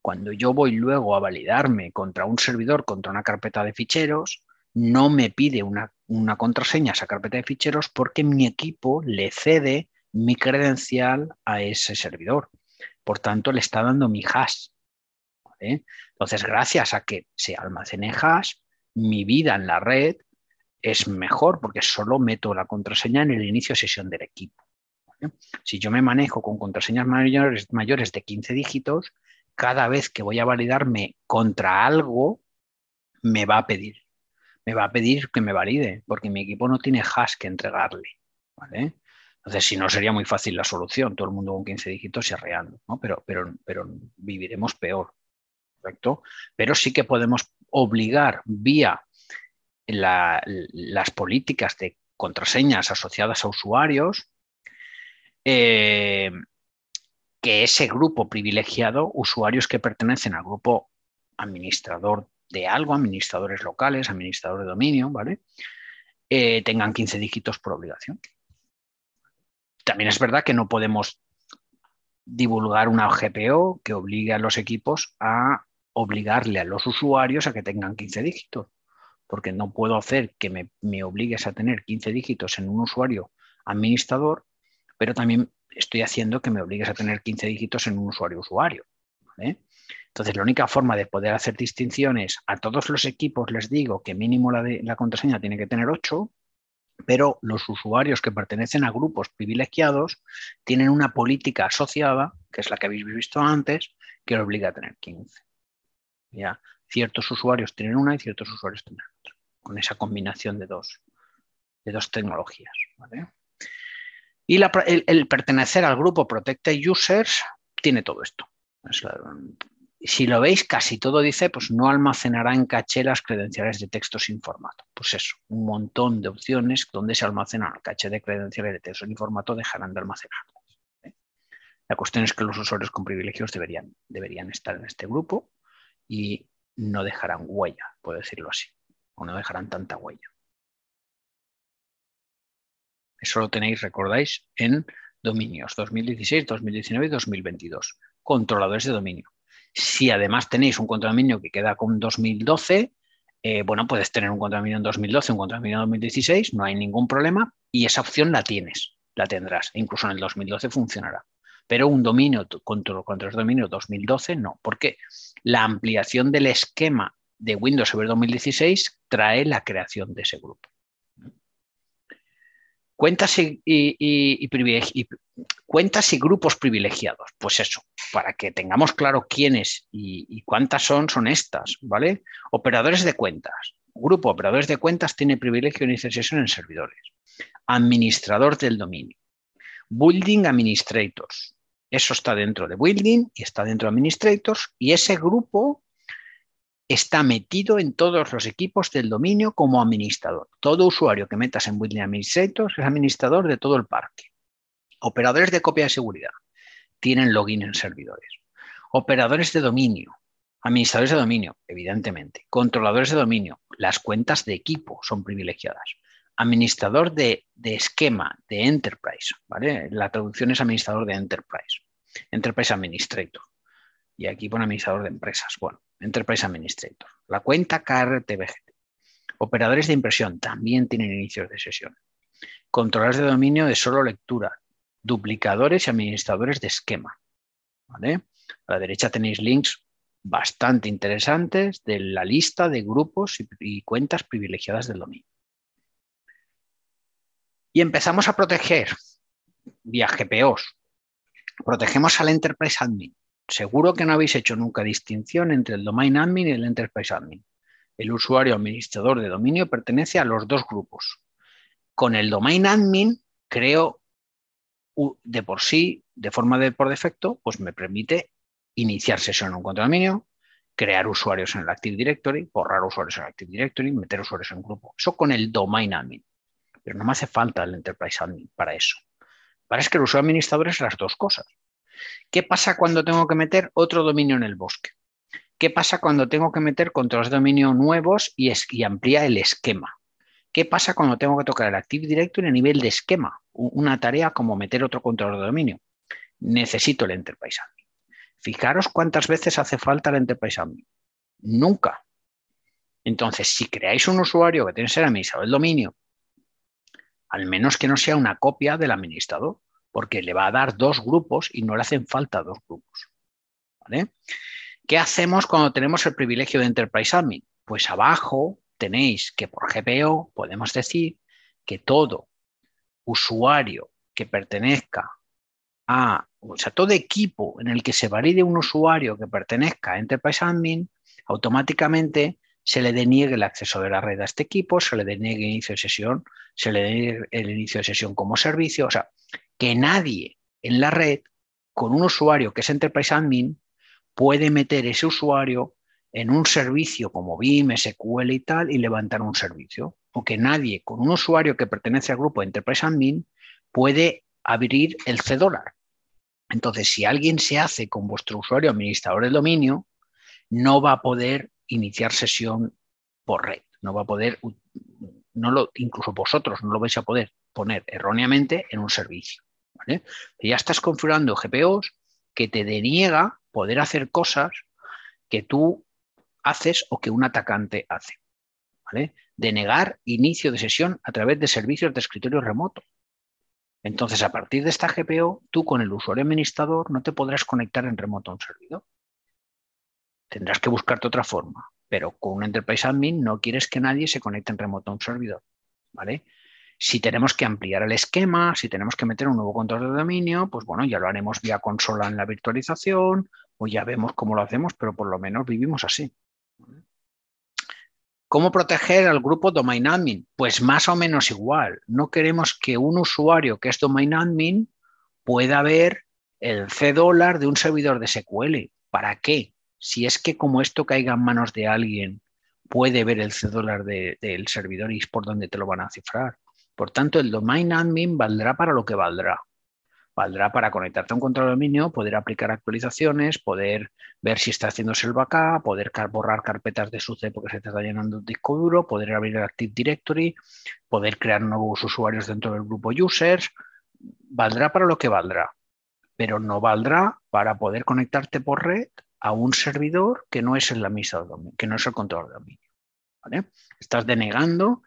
cuando yo voy luego a validarme contra un servidor, contra una carpeta de ficheros, no me pide una, contraseña a esa carpeta de ficheros porque mi equipo le cede mi credencial a ese servidor. Por tanto, le está dando mi hash. Entonces, gracias a que se almacene hash, mi vida en la red es mejor porque solo meto la contraseña en el inicio de sesión del equipo. Si yo me manejo con contraseñas mayores, mayores de 15 dígitos, cada vez que voy a validarme contra algo, me va a pedir. Me va a pedir que me valide, porque mi equipo no tiene hash que entregarle. Entonces, si no, sería muy fácil la solución, todo el mundo con 15 dígitos y arreando, ¿no? pero, pero, pero viviremos peor. ¿correcto? Pero sí que podemos obligar vía las políticas de contraseñas asociadas a usuarios eh, que ese grupo privilegiado, usuarios que pertenecen al grupo administrador de algo, administradores locales, administrador de dominio, ¿vale? Eh, tengan 15 dígitos por obligación. También es verdad que no podemos divulgar una GPO que obligue a los equipos a obligarle a los usuarios a que tengan 15 dígitos, porque no puedo hacer que me, me obligues a tener 15 dígitos en un usuario administrador, pero también estoy haciendo que me obligues a tener 15 dígitos en un usuario-usuario. Entonces, la única forma de poder hacer distinciones, a todos los equipos les digo que mínimo la, contraseña tiene que tener 8, pero los usuarios que pertenecen a grupos privilegiados tienen una política asociada, que es la que habéis visto antes, que lo obliga a tener 15. ¿Ya? Ciertos usuarios tienen una y ciertos usuarios tienen otra, con esa combinación de dos, de dos tecnologías. Y el, pertenecer al grupo Protected Users tiene todo esto. si lo veis, casi todo dice, pues no almacenará en caché las credenciales de texto sin formato. Pues eso, un montón de opciones donde se almacenan caché de credenciales de texto sin formato dejarán de almacenarlas. ¿eh? La cuestión es que los usuarios con privilegios deberían, deberían estar en este grupo y no dejarán huella, puedo decirlo así, o no dejarán tanta huella. Eso lo tenéis, recordáis, en dominios 2016, 2019 y 2022. Controladores de dominio. Si además tenéis un dominio que queda con 2012, eh, bueno, puedes tener un contradominio en 2012, un contradominio en 2016, no hay ningún problema y esa opción la tienes, la tendrás. Incluso en el 2012 funcionará. Pero un dominio contra, control dominio 2012 no, porque la ampliación del esquema de Windows Server 2016 trae la creación de ese grupo cuentas y, cuentas y grupos privilegiados. Pues eso, para que tengamos claro quiénes y, cuántas son, son estas, ¿vale? Operadores de cuentas. Grupo operadores de cuentas tiene privilegio de iniciación en servidores. Administrador del dominio. Building administrators. Eso está dentro de building y está dentro de administrators. Y ese grupo está metido en todos los equipos del dominio como administrador. Todo usuario que metas en william Administrators es administrador de todo el parque. Operadores de copia de seguridad tienen login en servidores. Operadores de dominio, administradores de dominio, evidentemente. Controladores de dominio, las cuentas de equipo son privilegiadas. Administrador de, de esquema, de enterprise, ¿vale? La traducción es administrador de enterprise, enterprise administrator. Y aquí pone administrador de empresas. Bueno, Enterprise Administrator, la cuenta KRTBGT. Operadores de impresión también tienen inicios de sesión. Controladores de dominio de solo lectura, duplicadores y administradores de esquema. A la derecha tenéis links bastante interesantes de la lista de grupos y, y cuentas privilegiadas del dominio. Y empezamos a proteger vía GPOs. Protegemos al Enterprise Admin, Seguro que no habéis hecho nunca distinción entre el domain admin y el enterprise admin. El usuario administrador de dominio pertenece a los dos grupos. Con el domain admin creo de por sí, de forma de por defecto, pues me permite iniciar sesión en un dominio, crear usuarios en el Active Directory, borrar usuarios en el Active Directory, meter usuarios en un grupo. Eso con el domain admin. Pero no me hace falta el enterprise admin para eso. Parece que el usuario administrador es las dos cosas. ¿Qué pasa cuando tengo que meter otro dominio en el bosque? ¿Qué pasa cuando tengo que meter controles de dominio nuevos y, amplía el esquema? ¿Qué pasa cuando tengo que tocar el Active Directory a nivel de esquema? Una tarea como meter otro control de dominio. Necesito el Enterprise Admin. Fijaros cuántas veces hace falta el Enterprise Admin. Nunca. Entonces, si creáis un usuario que tiene que ser administrador el dominio, al menos que no sea una copia del administrador, porque le va a dar dos grupos y no le hacen falta dos grupos. ¿Qué hacemos cuando tenemos el privilegio de Enterprise Admin? Pues abajo tenéis que por GPO podemos decir que todo usuario que pertenezca a, o sea, todo equipo en el que se valide un usuario que pertenezca a Enterprise Admin, automáticamente se le deniegue el acceso de la red a este equipo, se le deniegue el inicio de sesión, se le deniegue el inicio de sesión como servicio. O sea, que nadie en la red con un usuario que es Enterprise Admin puede meter ese usuario en un servicio como BIM, SQL y tal y levantar un servicio. O que nadie con un usuario que pertenece al grupo Enterprise Admin puede abrir el CDOLAR. Entonces, si alguien se hace con vuestro usuario administrador del dominio, no va a poder iniciar sesión por red, no va a poder, no lo, incluso vosotros no lo vais a poder poner erróneamente en un servicio. Ya estás configurando GPOs que te deniega poder hacer cosas que tú haces o que un atacante hace. ¿vale? Denegar inicio de sesión a través de servicios de escritorio remoto. Entonces, a partir de esta GPO, tú con el usuario administrador no te podrás conectar en remoto a un servidor. Tendrás que buscarte otra forma, pero con un Enterprise Admin no quieres que nadie se conecte en remoto a un servidor. ¿vale? Si tenemos que ampliar el esquema, si tenemos que meter un nuevo control de dominio, pues bueno, ya lo haremos vía consola en la virtualización o ya vemos cómo lo hacemos, pero por lo menos vivimos así. ¿Cómo proteger al grupo Domain Admin? Pues más o menos igual. No queremos que un usuario que es Domain Admin pueda ver el C dólar de un servidor de SQL. ¿Para qué? Si es que como esto caiga en manos de alguien, puede ver el C dólar del servidor y es por donde te lo van a cifrar. Por tanto, el domain admin valdrá para lo que valdrá. Valdrá para conectarte a un control de dominio, poder aplicar actualizaciones, poder ver si está haciéndose el backup, poder borrar carpetas de SUCE porque se te está llenando un disco duro, poder abrir el Active Directory, poder crear nuevos usuarios dentro del grupo users. Valdrá para lo que valdrá, pero no valdrá para poder conectarte por red a un servidor que no es el, la misa dominio, que no es el control de dominio. Estás denegando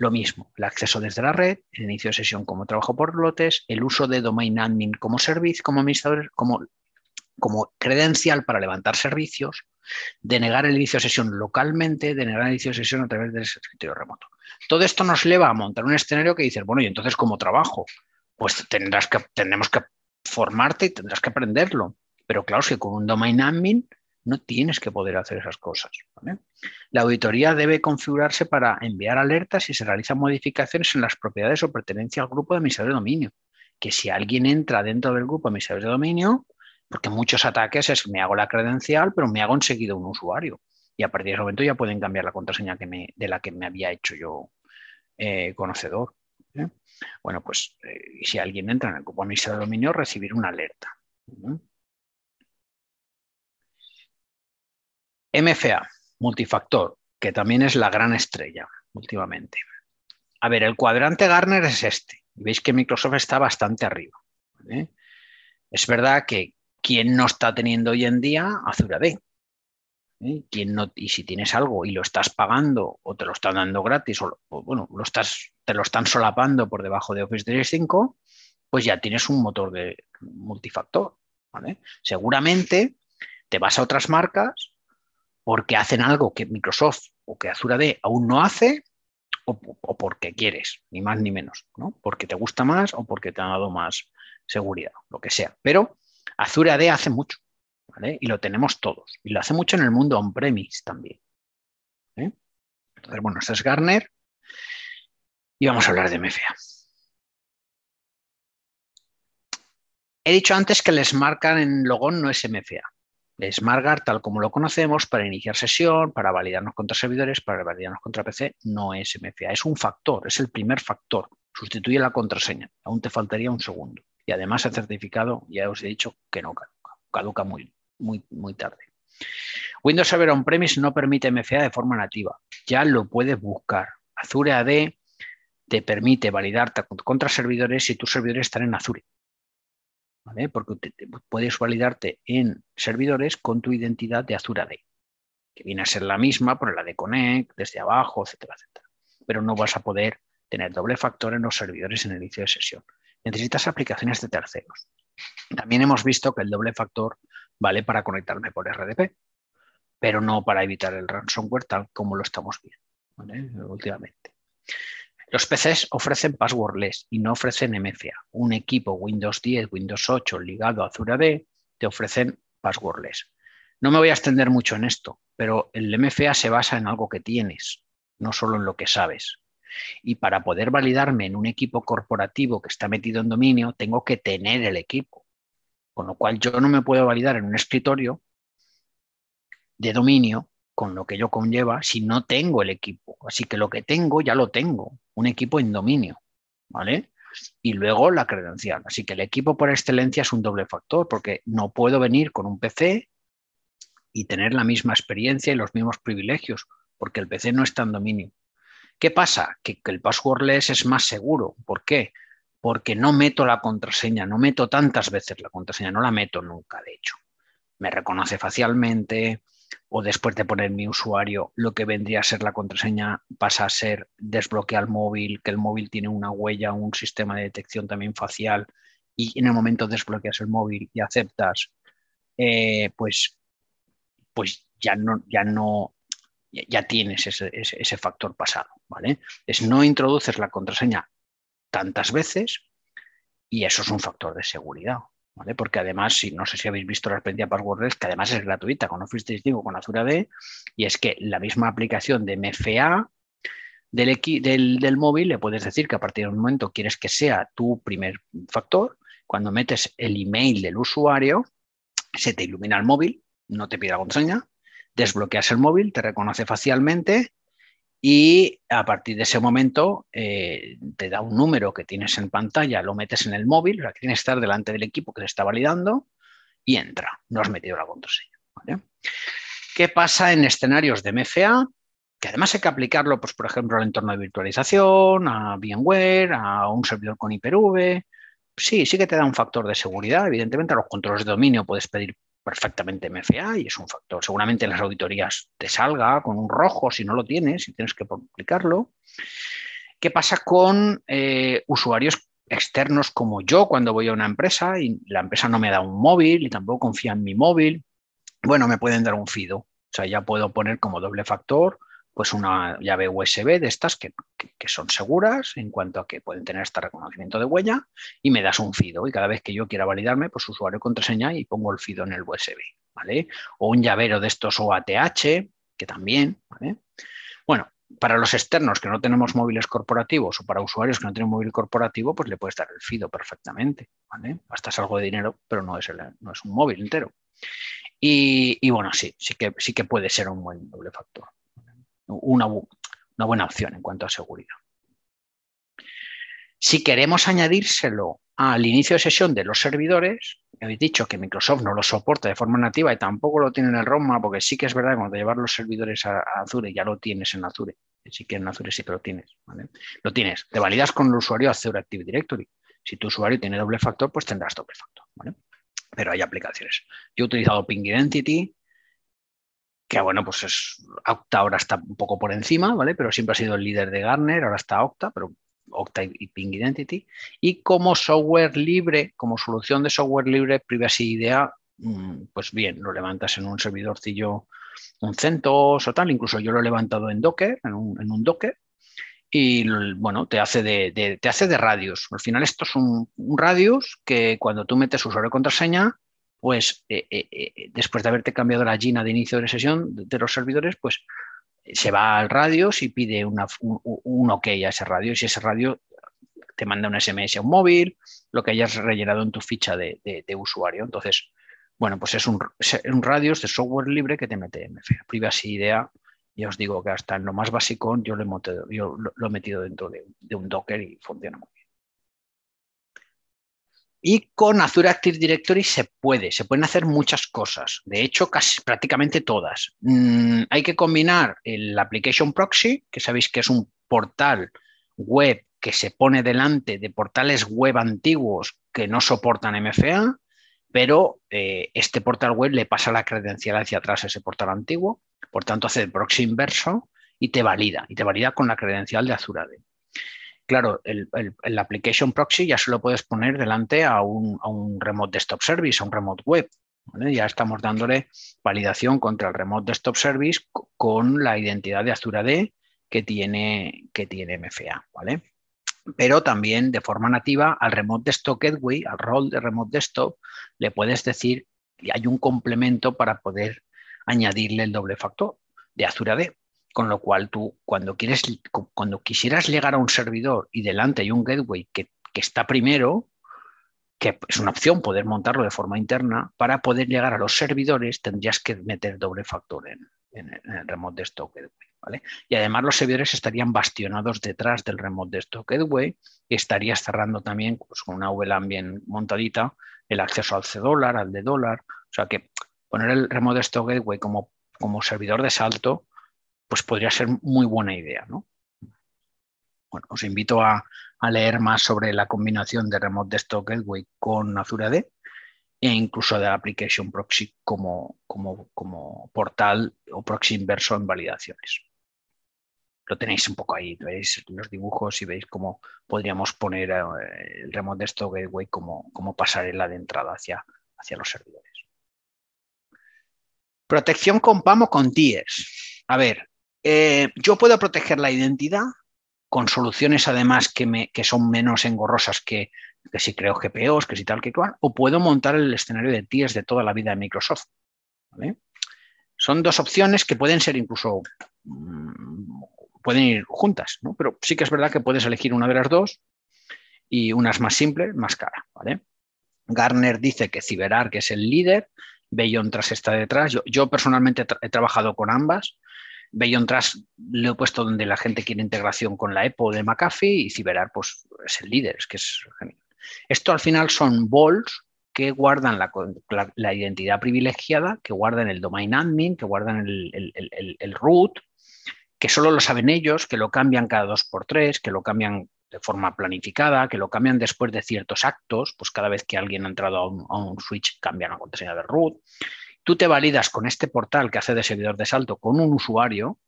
lo mismo, el acceso desde la red, el inicio de sesión como trabajo por lotes, el uso de domain admin como servicio, como administrador, como, como credencial para levantar servicios, denegar el inicio de sesión localmente, denegar el inicio de sesión a través del escritorio remoto. Todo esto nos lleva a montar un escenario que dices, bueno, y entonces cómo trabajo? Pues tendrás que, tendremos que formarte y tendrás que aprenderlo. Pero claro, si con un domain admin no tienes que poder hacer esas cosas. La auditoría debe configurarse para enviar alertas si se realizan modificaciones en las propiedades o pertenencia al grupo de administradores de dominio. Que si alguien entra dentro del grupo de administradores de dominio, porque muchos ataques es me hago la credencial, pero me hago enseguida un usuario. Y a partir de ese momento ya pueden cambiar la contraseña de la que me había hecho yo eh, conocedor. ¿eh? Bueno, pues eh, si alguien entra en el grupo de administrador de dominio, recibir una alerta. MFA, multifactor, que también es la gran estrella últimamente. A ver, el cuadrante Garner es este. Veis que Microsoft está bastante arriba. Es verdad que quien no está teniendo hoy en día Azure B. ¿Eh? no, y si tienes algo y lo estás pagando o te lo están dando gratis o, bueno, lo estás, te lo están solapando por debajo de Office 365, pues ya tienes un motor de multifactor. Seguramente te vas a otras marcas porque hacen algo que Microsoft o que Azure AD aún no hace, o, porque quieres, ni más ni menos, ¿no? Porque te gusta más o porque te ha dado más seguridad, lo que sea. Pero Azure AD hace mucho, ¿vale? Y lo tenemos todos. Y lo hace mucho en el mundo on-premise también. ¿eh? Entonces, bueno, este es Garner. Y vamos a hablar de MFA. He dicho antes que les marcan en Logon no es MFA. SmartGuard, tal como lo conocemos, para iniciar sesión, para validarnos contra servidores, para validarnos contra PC, no es MFA. Es un factor, es el primer factor. Sustituye la contraseña. Aún te faltaría un segundo. Y además el certificado, ya os he dicho, que no caduca. Caduca muy, muy, muy tarde. Windows Server On-Premise no permite MFA de forma nativa. Ya lo puedes buscar. Azure AD te permite validarte contra servidores si tus servidores están en Azure. Porque puedes validarte en servidores con tu identidad de Azure AD, que viene a ser la misma, por la de Connect, desde abajo, etcétera, etcétera. Pero no vas a poder tener doble factor en los servidores en el inicio de sesión. Necesitas aplicaciones de terceros. También hemos visto que el doble factor vale para conectarme por RDP, pero no para evitar el ransomware tal como lo estamos viendo últimamente. Los PCs ofrecen passwordless y no ofrecen MFA. Un equipo Windows 10, Windows 8 ligado a Azure AD te ofrecen passwordless. No me voy a extender mucho en esto, pero el MFA se basa en algo que tienes, no solo en lo que sabes. Y para poder validarme en un equipo corporativo que está metido en dominio, tengo que tener el equipo. Con lo cual yo no me puedo validar en un escritorio de dominio con lo que yo conlleva si no tengo el equipo. Así que lo que tengo ya lo tengo, un equipo en dominio, ¿vale? Y luego la credencial. Así que el equipo por excelencia es un doble factor, porque no puedo venir con un PC y tener la misma experiencia y los mismos privilegios, porque el PC no está en dominio. ¿Qué pasa? Que, que el passwordless es más seguro. ¿Por qué? Porque no meto la contraseña, no meto tantas veces la contraseña, no la meto nunca, de hecho. Me reconoce facialmente, o después de poner mi usuario, lo que vendría a ser la contraseña pasa a ser desbloquear el móvil, que el móvil tiene una huella, un sistema de detección también facial, y en el momento desbloqueas el móvil y aceptas, eh, pues, pues ya no, ya no, ya tienes ese, ese factor pasado, ¿vale? Es no introduces la contraseña tantas veces y eso es un factor de seguridad, porque además, si, no sé si habéis visto la experiencia Password, que además es gratuita con Office 365, con Azure AD, y es que la misma aplicación de MFA del, del, del, móvil le puedes decir que a partir de un momento quieres que sea tu primer factor. Cuando metes el email del usuario, se te ilumina el móvil, no te pide la contraseña, desbloqueas el móvil, te reconoce facialmente y a partir de ese momento eh, te da un número que tienes en pantalla, lo metes en el móvil, o sea, que tienes que estar delante del equipo que te está validando y entra. No has metido la contraseña. ¿Qué pasa en escenarios de MFA? Que además hay que aplicarlo, pues, por ejemplo, al entorno de virtualización, a VMware, a un servidor con IPv. Sí, sí que te da un factor de seguridad. Evidentemente, a los controles de dominio puedes pedir perfectamente MFA y es un factor. Seguramente en las auditorías te salga con un rojo si no lo tienes y tienes que publicarlo. ¿Qué pasa con eh, usuarios externos como yo cuando voy a una empresa y la empresa no me da un móvil y tampoco confía en mi móvil? Bueno, me pueden dar un FIDO. O sea, ya puedo poner como doble factor pues una llave USB de estas que, son seguras en cuanto a que pueden tener este reconocimiento de huella y me das un FIDO y cada vez que yo quiera validarme, pues usuario contraseña y pongo el FIDO en el USB, ¿vale? O un llavero de estos OATH, que también, ¿vale? Bueno, para los externos que no tenemos móviles corporativos o para usuarios que no tienen móvil corporativo, pues le puedes dar el FIDO perfectamente, ¿vale? Gastas algo de dinero, pero no es, no es un móvil entero. Y, y, bueno, sí, sí que, sí que puede ser un buen doble factor una, buena opción en cuanto a seguridad. Si queremos añadírselo al inicio de sesión de los servidores, he dicho que Microsoft no lo soporta de forma nativa y tampoco lo tiene en el ROMA, porque sí que es verdad que cuando llevar los servidores a, Azure ya lo tienes en Azure. Sí que en Azure sí que lo tienes. Lo tienes. Te validas con el usuario Azure Active Directory. Si tu usuario tiene doble factor, pues tendrás doble factor. Pero hay aplicaciones. Yo he utilizado Ping Identity, que bueno, pues es ahora está un poco por encima, ¿vale? Pero siempre ha sido el líder de Garner ahora está Octa, pero Octa y Ping Identity. Y como software libre, como solución de software libre, Privacy Idea, mm, pues bien, lo levantas en un servidorcillo, un CentOS o tal, incluso yo lo he levantado en Docker, en un, Docker, y bueno, te hace de, te hace de radios. Al final esto es un, un radius que cuando tú metes usuario y contraseña, pues eh, eh, eh, después de haberte cambiado la gina de inicio de sesión de, los servidores, pues se va al radio y pide una, un, ok a ese radio, y si ese radio te manda un SMS a un móvil, lo que hayas rellenado en tu ficha de, usuario. Entonces, bueno, pues es un, es de software libre que te mete en Privacy Idea, ya os digo que hasta en lo más básico yo, lo he, metido dentro de, de un Docker y funciona muy bien. Y con Azure Active Directory se puede, se pueden hacer muchas cosas, de hecho casi prácticamente todas. Mm, hay que combinar el Application Proxy, que sabéis que es un portal web que se pone delante de portales web antiguos que no soportan MFA, pero eh, este portal web le pasa la credencial hacia atrás a ese portal antiguo, por tanto hace el proxy inverso y te valida, y te valida con la credencial de Azure AD. E. Claro, el, application proxy ya se lo puedes poner delante a un, remote desktop service, a un remote web. Ya estamos dándole validación contra el remote desktop service con la identidad de Azure AD que tiene, que tiene MFA. ¿vale? Pero también de forma nativa al remote desktop gateway, al rol de remote desktop, le puedes decir, que hay un complemento para poder añadirle el doble factor de Azure AD. Con lo cual tú, cuando, quieres, cuando quisieras llegar a un servidor y delante hay un gateway que, está primero, que es una opción poder montarlo de forma interna, para poder llegar a los servidores tendrías que meter doble factor en, el remote desktop gateway. Y además los servidores estarían bastionados detrás del remote desktop gateway y estarías cerrando también pues, con una VLAN bien montadita el acceso al C dólar, al D dólar. O sea que poner el remote desktop gateway como, como servidor de salto pues podría ser muy buena idea. ¿no? Bueno, os invito a, leer más sobre la combinación de Remote Desktop Gateway con Azure AD e incluso de Application Proxy como, portal o proxy inverso en validaciones. Lo tenéis un poco ahí, veis los dibujos y veis cómo podríamos poner eh, el Remote Desktop Gateway como, como pasarela de entrada hacia, hacia los servidores. Protección con PAM o con TIES. A ver, eh, yo puedo proteger la identidad con soluciones además que, son menos engorrosas que, si creo GPOs, que si tal, que cual, o puedo montar el escenario de TIES de toda la vida de Microsoft. Son dos opciones que pueden ser incluso, mm, pueden ir juntas, pero sí que es verdad que puedes elegir una de las dos y unas más simple, más cara. ¿vale? Garner dice que CyberArk es el líder, Bayon tras está detrás. Yo, personalmente he trabajado con ambas Beyond Trust lo he puesto donde la gente quiere integración con la EPO de McAfee y Ciberar pues, es el líder, es que es genial. Esto al final son balls que guardan la, identidad privilegiada, que guardan el domain admin, que guardan el, root, que solo lo saben ellos, que lo cambian cada dos por tres, que lo cambian de forma planificada, que lo cambian después de ciertos actos, pues cada vez que alguien ha entrado a un, switch cambian la contraseña de root tú te validas con este portal que hace de servidor de salto con un usuario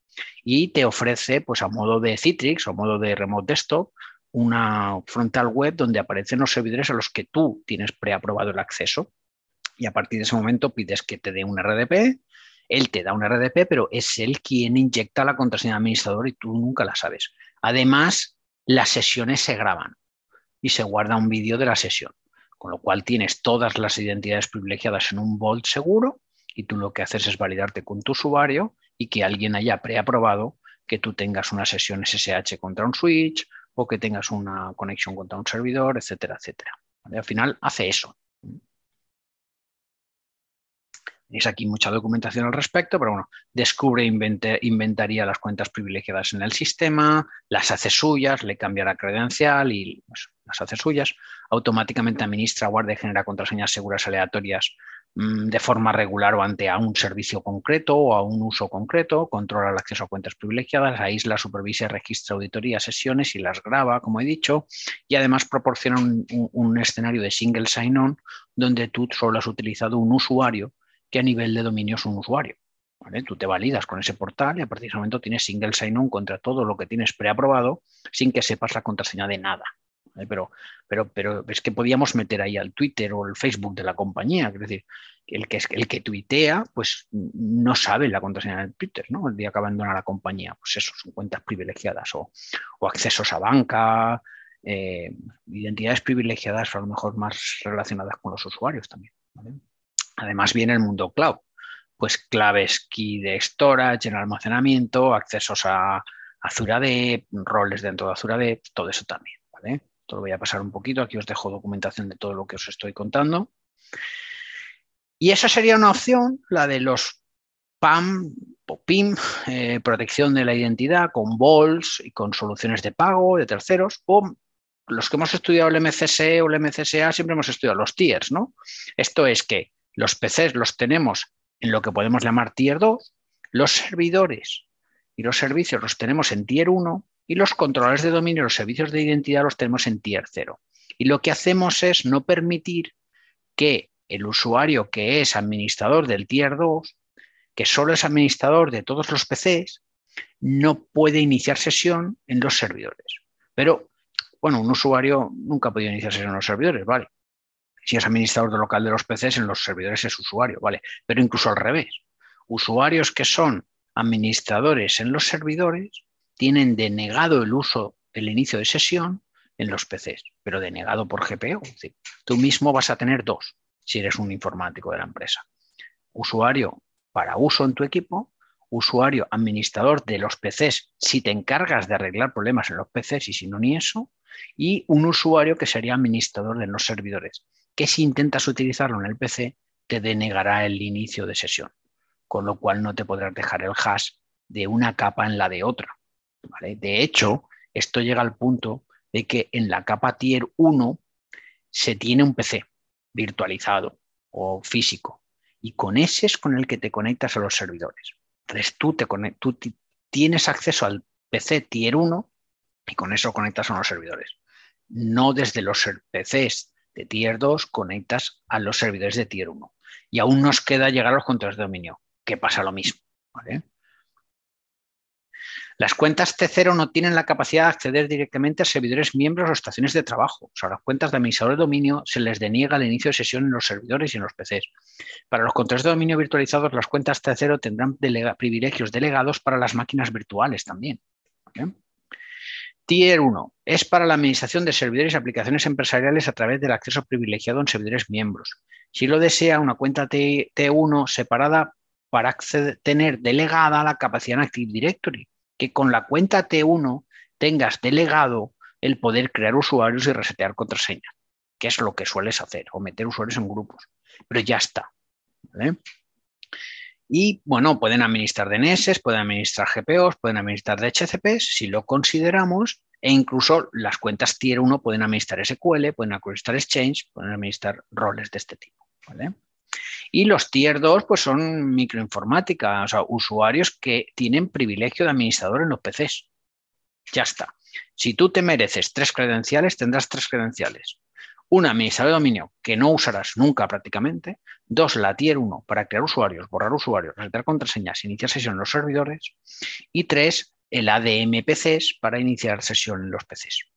y te ofrece, pues a modo de Citrix o a modo de Remote Desktop, una frontal web donde aparecen los servidores a los que tú tienes preaprobado el acceso. Y a partir de ese momento pides que te dé un RDP, él te da un RDP, pero es él quien inyecta la contraseña de administrador y tú nunca la sabes. Además, las sesiones se graban y se guarda un vídeo de la sesión, con lo cual tienes todas las identidades privilegiadas en un vault seguro y tú lo que haces es validarte con tu usuario y que alguien haya preaprobado que tú tengas una sesión SSH contra un switch o que tengas una conexión contra un servidor, etcétera, etcétera. Al final hace eso. Tenéis aquí mucha documentación al respecto, pero bueno, descubre, e inventaría las cuentas privilegiadas en el sistema, las hace suyas, le cambia la credencial y pues, las hace suyas. Automáticamente administra, guarda y genera contraseñas seguras aleatorias Mm, de forma regular o ante a un servicio concreto o a un uso concreto, controla el acceso a cuentas privilegiadas, aísla, supervisa, registra auditoría sesiones y las graba, como he dicho, y además proporciona un, escenario de single sign-on donde tú solo has utilizado un usuario que a nivel de dominio es un usuario. Tú te validas con ese portal y a partir de ese momento tienes single sign-on contra todo lo que tienes preaprobado sin que sepas la contraseña de nada. ¿eh? pero, pero, pero es que podíamos meter ahí al Twitter o el Facebook de la compañía, es decir, el que, el que tuitea, pues no sabe la contraseña de Twitter, ¿no? El día que abandona la compañía, pues eso, son cuentas privilegiadas o, o accesos a banca, eh, identidades privilegiadas a lo mejor más relacionadas con los usuarios también. Además viene el mundo cloud, pues claves key de storage, en almacenamiento, accesos a Azure AD, roles dentro de Azure AD, todo eso también lo voy a pasar un poquito, aquí os dejo documentación de todo lo que os estoy contando. Y esa sería una opción, la de los PAM o PIM, eh, protección de la identidad con BOLS y con soluciones de pago de terceros, o los que hemos estudiado el MCSE o el MCSA siempre hemos estudiado los tiers, ¿no? Esto es que los PCs los tenemos en lo que podemos llamar tier 2, los servidores y los servicios los tenemos en tier 1 y los controladores de dominio, los servicios de identidad los tenemos en tier 0. Y lo que hacemos es no permitir que el usuario que es administrador del tier 2, que solo es administrador de todos los PCs, no puede iniciar sesión en los servidores. Pero, bueno, un usuario nunca ha podido iniciar sesión en los servidores, ¿vale? Si es administrador local de los PCs, en los servidores es usuario, ¿vale? Pero incluso al revés. Usuarios que son administradores en los servidores tienen denegado el uso, el inicio de sesión en los PCs, pero denegado por GPO. tú mismo vas a tener dos si eres un informático de la empresa. Usuario para uso en tu equipo, usuario administrador de los PCs si te encargas de arreglar problemas en los PCs y si no ni eso, y un usuario que sería administrador de los servidores, que si intentas utilizarlo en el PC te denegará el inicio de sesión, con lo cual no te podrás dejar el hash de una capa en la de otra. De hecho, esto llega al punto de que en la capa tier 1 se tiene un PC virtualizado o físico y con ese es con el que te conectas a los servidores. Entonces tú, te tú tienes acceso al PC tier 1 y con eso conectas a los servidores. No desde los PCs de tier 2 conectas a los servidores de tier 1. Y aún nos queda llegar a los contratos de dominio, que pasa lo mismo. ¿vale? Las cuentas T0 no tienen la capacidad de acceder directamente a servidores miembros o estaciones de trabajo. O sea, las cuentas de administrador de dominio se les deniega el inicio de sesión en los servidores y en los PCs. Para los contratos de dominio virtualizados, las cuentas T0 tendrán privilegios delegados para las máquinas virtuales también. Tier 1 es para la administración de servidores y aplicaciones empresariales a través del acceso privilegiado en servidores miembros. Si lo desea, una cuenta T1 separada para tener delegada la capacidad en Active Directory que con la cuenta T1 tengas delegado el poder crear usuarios y resetear contraseña, que es lo que sueles hacer, o meter usuarios en grupos. Pero ya está. Y bueno, pueden administrar DNS, pueden administrar GPOs, pueden administrar DHCPs, si lo consideramos, e incluso las cuentas Tier 1 pueden administrar SQL, pueden administrar Exchange, pueden administrar roles de este tipo. ¿vale? Y los tier 2 pues son microinformática, o sea, usuarios que tienen privilegio de administrador en los PCs. Ya está. Si tú te mereces tres credenciales, tendrás tres credenciales. Una, administrador de dominio, que no usarás nunca prácticamente. Dos, la tier 1, para crear usuarios, borrar usuarios, resetar contraseñas, iniciar sesión en los servidores. Y tres, el ADM PCs para iniciar sesión en los PCs.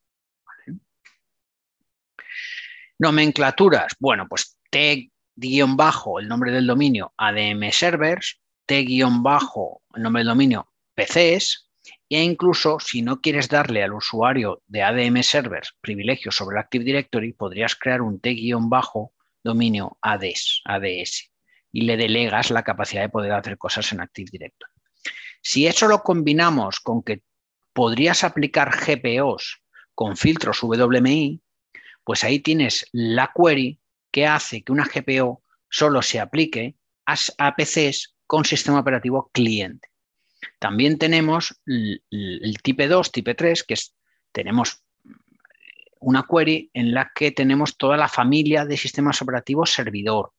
Nomenclaturas. Bueno, pues TE guión bajo el nombre del dominio ADM servers, T bajo el nombre del dominio PCs, e incluso si no quieres darle al usuario de ADM servers privilegios sobre el Active Directory, podrías crear un T guión bajo dominio ADS, ADS y le delegas la capacidad de poder hacer cosas en Active Directory. Si eso lo combinamos con que podrías aplicar GPOs con filtros WMI, pues ahí tienes la query que hace que una GPO solo se aplique a PCs con sistema operativo cliente. También tenemos el, tipo 2, tipo 3, que es, tenemos una query en la que tenemos toda la familia de sistemas operativos servidor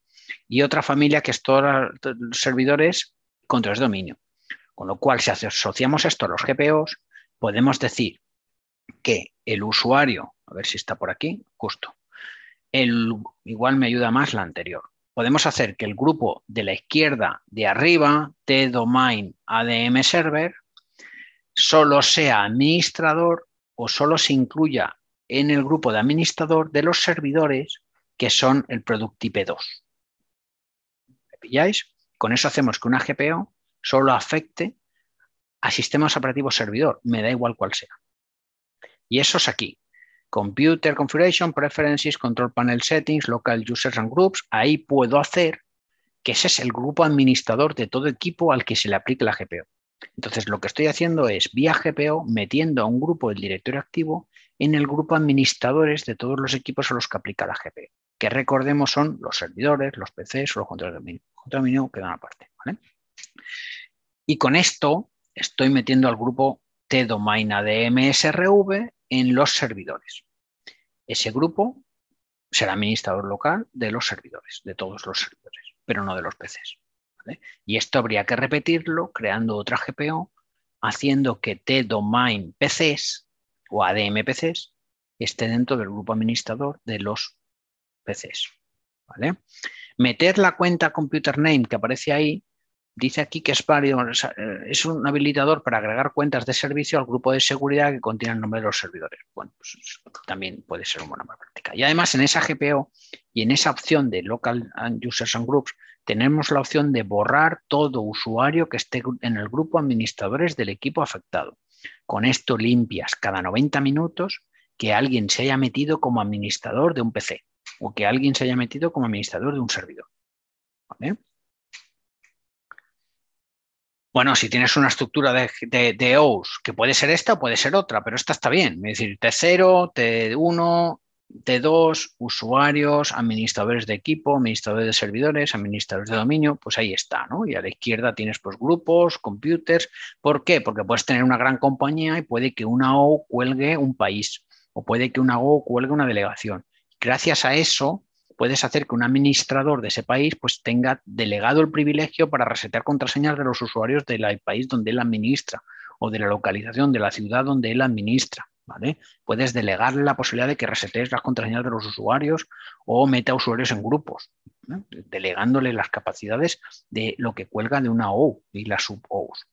y otra familia que es todos los servidores con tres dominio. Con lo cual, si asociamos esto a los GPOs, podemos decir que el usuario, a ver si está por aquí, justo, igual me ayuda más la anterior. Podemos hacer que el grupo de la izquierda de arriba, T-Domain ADM Server, solo sea administrador o solo se incluya en el grupo de administrador de los servidores que son el Product IP 2. ¿Me pilláis? Con eso hacemos que una GPO solo afecte a sistemas operativos servidor, me da igual cuál sea. Y eso es aquí. Computer Configuration, Preferences, Control Panel Settings, Local Users and Groups. Ahí puedo hacer que ese es el grupo administrador de todo equipo al que se le aplique la GPO. Entonces, lo que estoy haciendo es, vía GPO, metiendo a un grupo del directorio activo en el grupo administradores de todos los equipos a los que aplica la GPO, que recordemos son los servidores, los PCs o los controles de dominio. que de aparte. Y con esto estoy metiendo al grupo T-Domain ADMSRV en los servidores. Ese grupo será administrador local de los servidores, de todos los servidores, pero no de los PCs. Y esto habría que repetirlo creando otra GPO, haciendo que T-Domain PCs o ADM PCs esté dentro del grupo administrador de los PCs. ¿vale? Meter la cuenta computer name que aparece ahí Dice aquí que eh, es un habilitador para agregar cuentas de servicio al grupo de seguridad que contiene el nombre de los servidores. Bueno, pues, también puede ser una buena práctica. Y además en esa GPO y en esa opción de Local Users and Groups tenemos la opción de borrar todo usuario que esté en el grupo administradores del equipo afectado. Con esto limpias cada 90 minutos que alguien se haya metido como administrador de un PC o que alguien se haya metido como administrador de un servidor. ¿Vale? bueno, si tienes una estructura de, de, de O's, que puede ser esta o puede ser otra, pero esta está bien. Es decir, T0, T1, T2, usuarios, administradores de equipo, administradores de servidores, administradores de dominio, pues ahí está, ¿no? Y a la izquierda tienes pues grupos, computers. ¿Por qué? Porque puedes tener una gran compañía y puede que una O cuelgue un país o puede que una O cuelgue una delegación. Gracias a eso, puedes hacer que un administrador de ese país pues, tenga delegado el privilegio para resetear contraseñas de los usuarios del país donde él administra o de la localización de la ciudad donde él administra. ¿Vale? Puedes delegarle la posibilidad de que resetees las contraseñas de los usuarios o meta usuarios en grupos, delegándole las capacidades de lo que cuelga de una O y las sub-Os.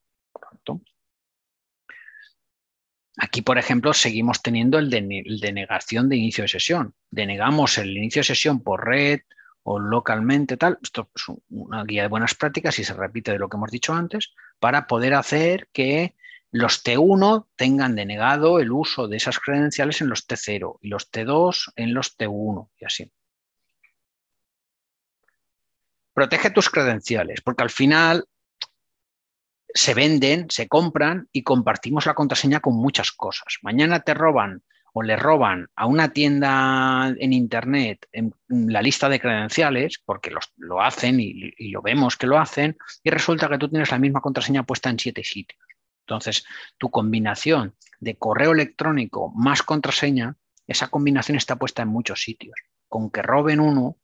Aquí, por ejemplo, seguimos teniendo el denegación de, de inicio de sesión. Denegamos el inicio de sesión por red o localmente, tal. Esto es una guía de buenas prácticas y se repite de lo que hemos dicho antes, para poder hacer que los T1 tengan denegado el uso de esas credenciales en los T0 y los T2 en los T1 y así. Protege tus credenciales, porque al final se venden, se compran y compartimos la contraseña con muchas cosas. Mañana te roban o le roban a una tienda en Internet en la lista de credenciales, porque lo hacen y, y, lo vemos que lo hacen, y resulta que tú tienes la misma contraseña puesta en siete sitios. Entonces, tu combinación de correo electrónico más contraseña, esa combinación está puesta en muchos sitios. Con que roben uno,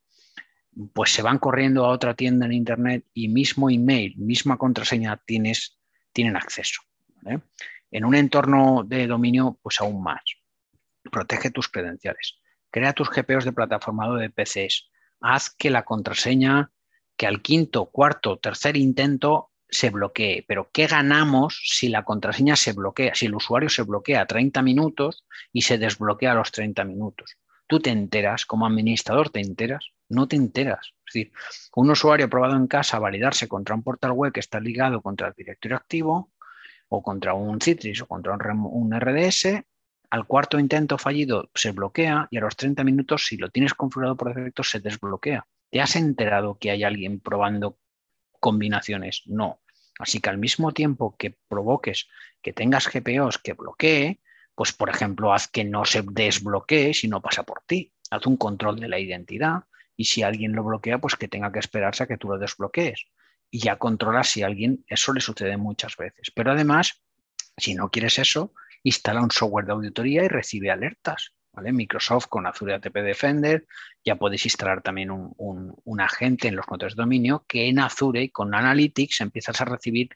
pues se van corriendo a otra tienda en Internet y mismo email, misma contraseña tienes, tienen acceso. En un entorno de dominio, pues aún más. Protege tus credenciales. Crea tus GPOs de plataforma de PCs. Haz que la contraseña, que al quinto, cuarto, tercer intento se bloquee. Pero ¿qué ganamos si la contraseña se bloquea? Si el usuario se bloquea 30 minutos y se desbloquea a los 30 minutos. Tú te enteras, como administrador te enteras no te enteras. Es decir, un usuario probado en casa validarse contra un portal web que está ligado contra el directorio activo o contra un Citrix o contra un, RDS, al cuarto intento fallido se bloquea y a los 30 minutos, si lo tienes configurado por defecto, se desbloquea. ¿Te has enterado que hay alguien probando combinaciones? No. Así que al mismo tiempo que provoques que tengas GPOs que bloquee, pues por ejemplo, haz que no se desbloquee si no pasa por ti. Haz un control de la identidad, y si alguien lo bloquea, pues que tenga que esperarse a que tú lo desbloquees. Y ya controlas si alguien, eso le sucede muchas veces. Pero además, si no quieres eso, instala un software de auditoría y recibe alertas. ¿vale? Microsoft con Azure ATP Defender, ya podéis instalar también un, un, agente en los controles de dominio que en Azure con Analytics empiezas a recibir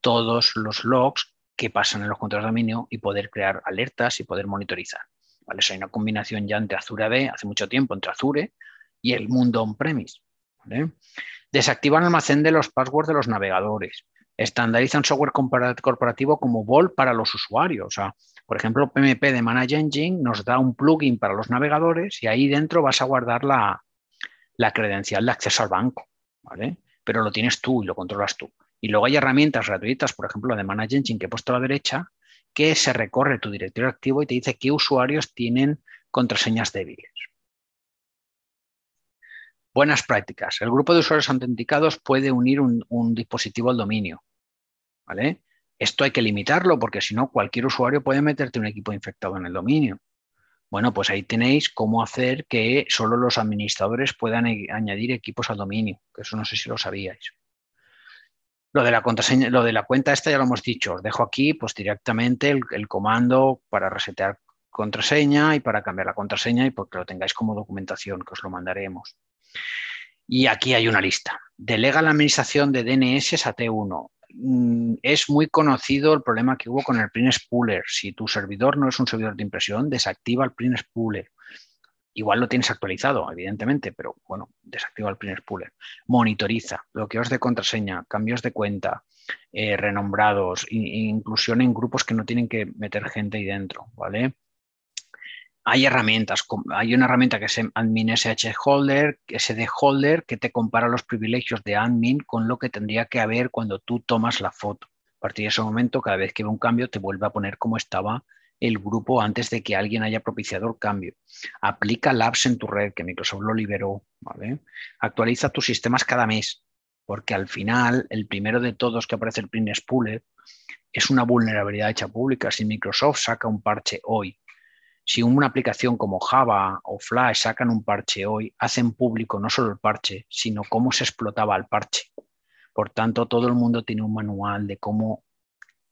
todos los logs que pasan en los controles de dominio y poder crear alertas y poder monitorizar. ¿vale? eso hay una combinación ya entre Azure AD, hace mucho tiempo entre Azure, y el mundo on-premise. Desactivan almacén de los passwords de los navegadores. Estandarizan software corporativo como Vol para los usuarios. O sea, por ejemplo, PMP de Manage Engine nos da un plugin para los navegadores y ahí dentro vas a guardar la, credencial de acceso al banco. Pero lo tienes tú y lo controlas tú. Y luego hay herramientas gratuitas, por ejemplo, la de Manage Engine que he puesto a la derecha, que se recorre tu directorio activo y te dice qué usuarios tienen contraseñas débiles. Buenas prácticas. El grupo de usuarios autenticados puede unir un, dispositivo al dominio. ¿Vale? Esto hay que limitarlo porque si no, cualquier usuario puede meterte un equipo infectado en el dominio. Bueno, pues ahí tenéis cómo hacer que solo los administradores puedan añadir equipos al dominio, que eso no sé si lo sabíais. Lo de la contraseña, lo de la cuenta esta ya lo hemos dicho, os dejo aquí pues directamente el comando para resetear contraseña y para cambiar la contraseña y porque lo tengáis como documentación que os lo mandaremos. Y aquí hay una lista. Delega la administración de DNS a T1 mm, es muy conocido el problema que hubo con el Print Spooler. Si tu servidor no es un servidor de impresión, desactiva el Print Spooler. Igual lo tienes actualizado, evidentemente, pero bueno, desactiva el Print Spooler. Monitoriza bloqueos de contraseña, cambios de cuenta, eh, renombrados, inclusión en grupos que no tienen que meter gente ahí dentro, ¿vale? hay herramientas, hay una herramienta que es admin SH holder, SD holder, que te compara los privilegios de admin con lo que tendría que haber cuando tú tomas la foto. A partir de ese momento, cada vez que ve un cambio, te vuelve a poner como estaba el grupo antes de que alguien haya propiciado el cambio. Aplica labs en tu red, que Microsoft lo liberó. ¿vale? Actualiza tus sistemas cada mes, porque al final, el primero de todos que aparece el Print Spooler es una vulnerabilidad hecha pública. Si Microsoft saca un parche hoy si una aplicación como Java o Flash sacan un parche hoy, hacen público no solo el parche, sino cómo se explotaba el parche. Por tanto, todo el mundo tiene un manual de cómo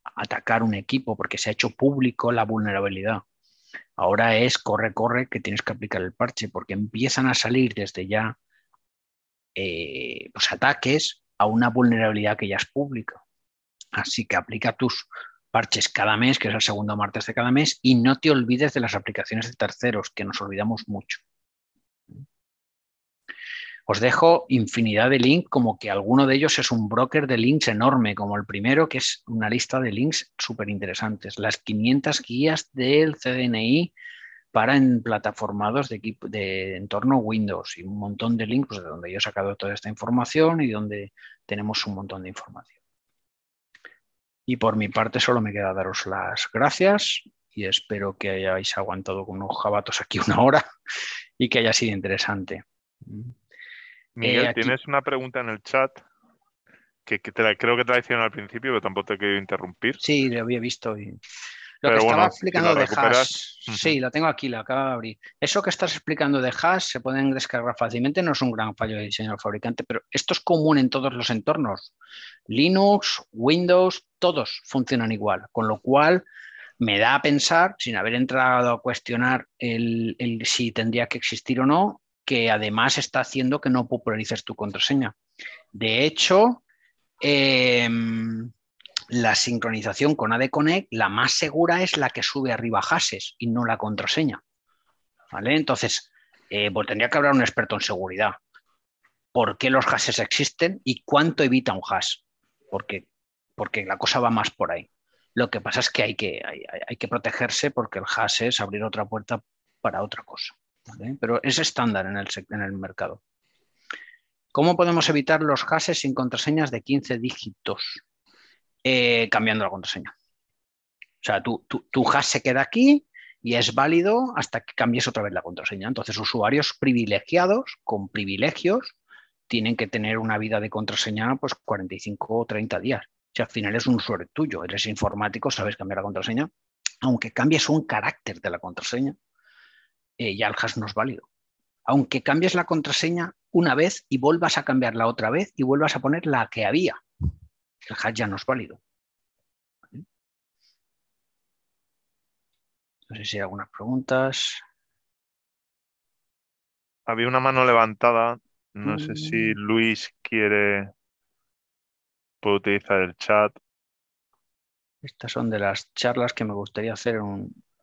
atacar un equipo porque se ha hecho público la vulnerabilidad. Ahora es corre, corre, que tienes que aplicar el parche porque empiezan a salir desde ya los eh, pues, ataques a una vulnerabilidad que ya es pública. Así que aplica tus parches cada mes, que es el segundo martes de cada mes, y no te olvides de las aplicaciones de terceros, que nos olvidamos mucho. Os dejo infinidad de links, como que alguno de ellos es un broker de links enorme, como el primero, que es una lista de links súper interesantes. Las 500 guías del CDNI para en plataformados de, de entorno Windows y un montón de links pues, de donde yo he sacado toda esta información y donde tenemos un montón de información. Y por mi parte solo me queda daros las gracias y espero que hayáis aguantado con unos jabatos aquí una hora y que haya sido interesante. Mm. Miguel, eh, tienes una pregunta en el chat que, creo que te la hicieron al principio, pero tampoco te he querido interrumpir. Sí, lo había visto. Y... Lo que estaba explicando de hash, sí, la tengo aquí, la acabo de abrir. Eso que estás explicando de hash se pueden descargar fácilmente, no es un gran fallo de diseño del fabricante, pero esto es común en todos los entornos. Linux, Windows, todos funcionan igual, con lo cual me da a pensar, sin haber entrado a cuestionar el, si tendría que existir o no, que además está haciendo que no popularices tu contraseña. De hecho, em, la sincronización con Connect, la más segura es la que sube arriba hashes y no la contraseña. ¿Vale? Entonces, eh, pues tendría que hablar un experto en seguridad. ¿Por qué los hashes existen y cuánto evita un hash? porque, porque la cosa va más por ahí. Lo que pasa es que hay que, protegerse porque el hash es abrir otra puerta para otra cosa. Pero es estándar en el, mercado. ¿Cómo podemos evitar los hashes sin contraseñas de 15 dígitos? Eh, cambiando la contraseña. O sea, tu, tu hash se queda aquí, y es válido hasta que cambies otra vez la contraseña. Entonces, usuarios privilegiados, con privilegios, tienen que tener una vida de contraseña pues 45 o 30 días. Si al final es un suerte tuyo, eres informático, sabes cambiar la contraseña, aunque cambies un carácter de la contraseña, eh, ya el hash no es válido. Aunque cambies la contraseña una vez y vuelvas a cambiarla otra vez y vuelvas a poner la que había, el hash ya no es válido. No sé si hay algunas preguntas. Había una mano levantada no sé si mm. Luis quiere. utilizar el chat. Estas son de las charlas que me gustaría hacer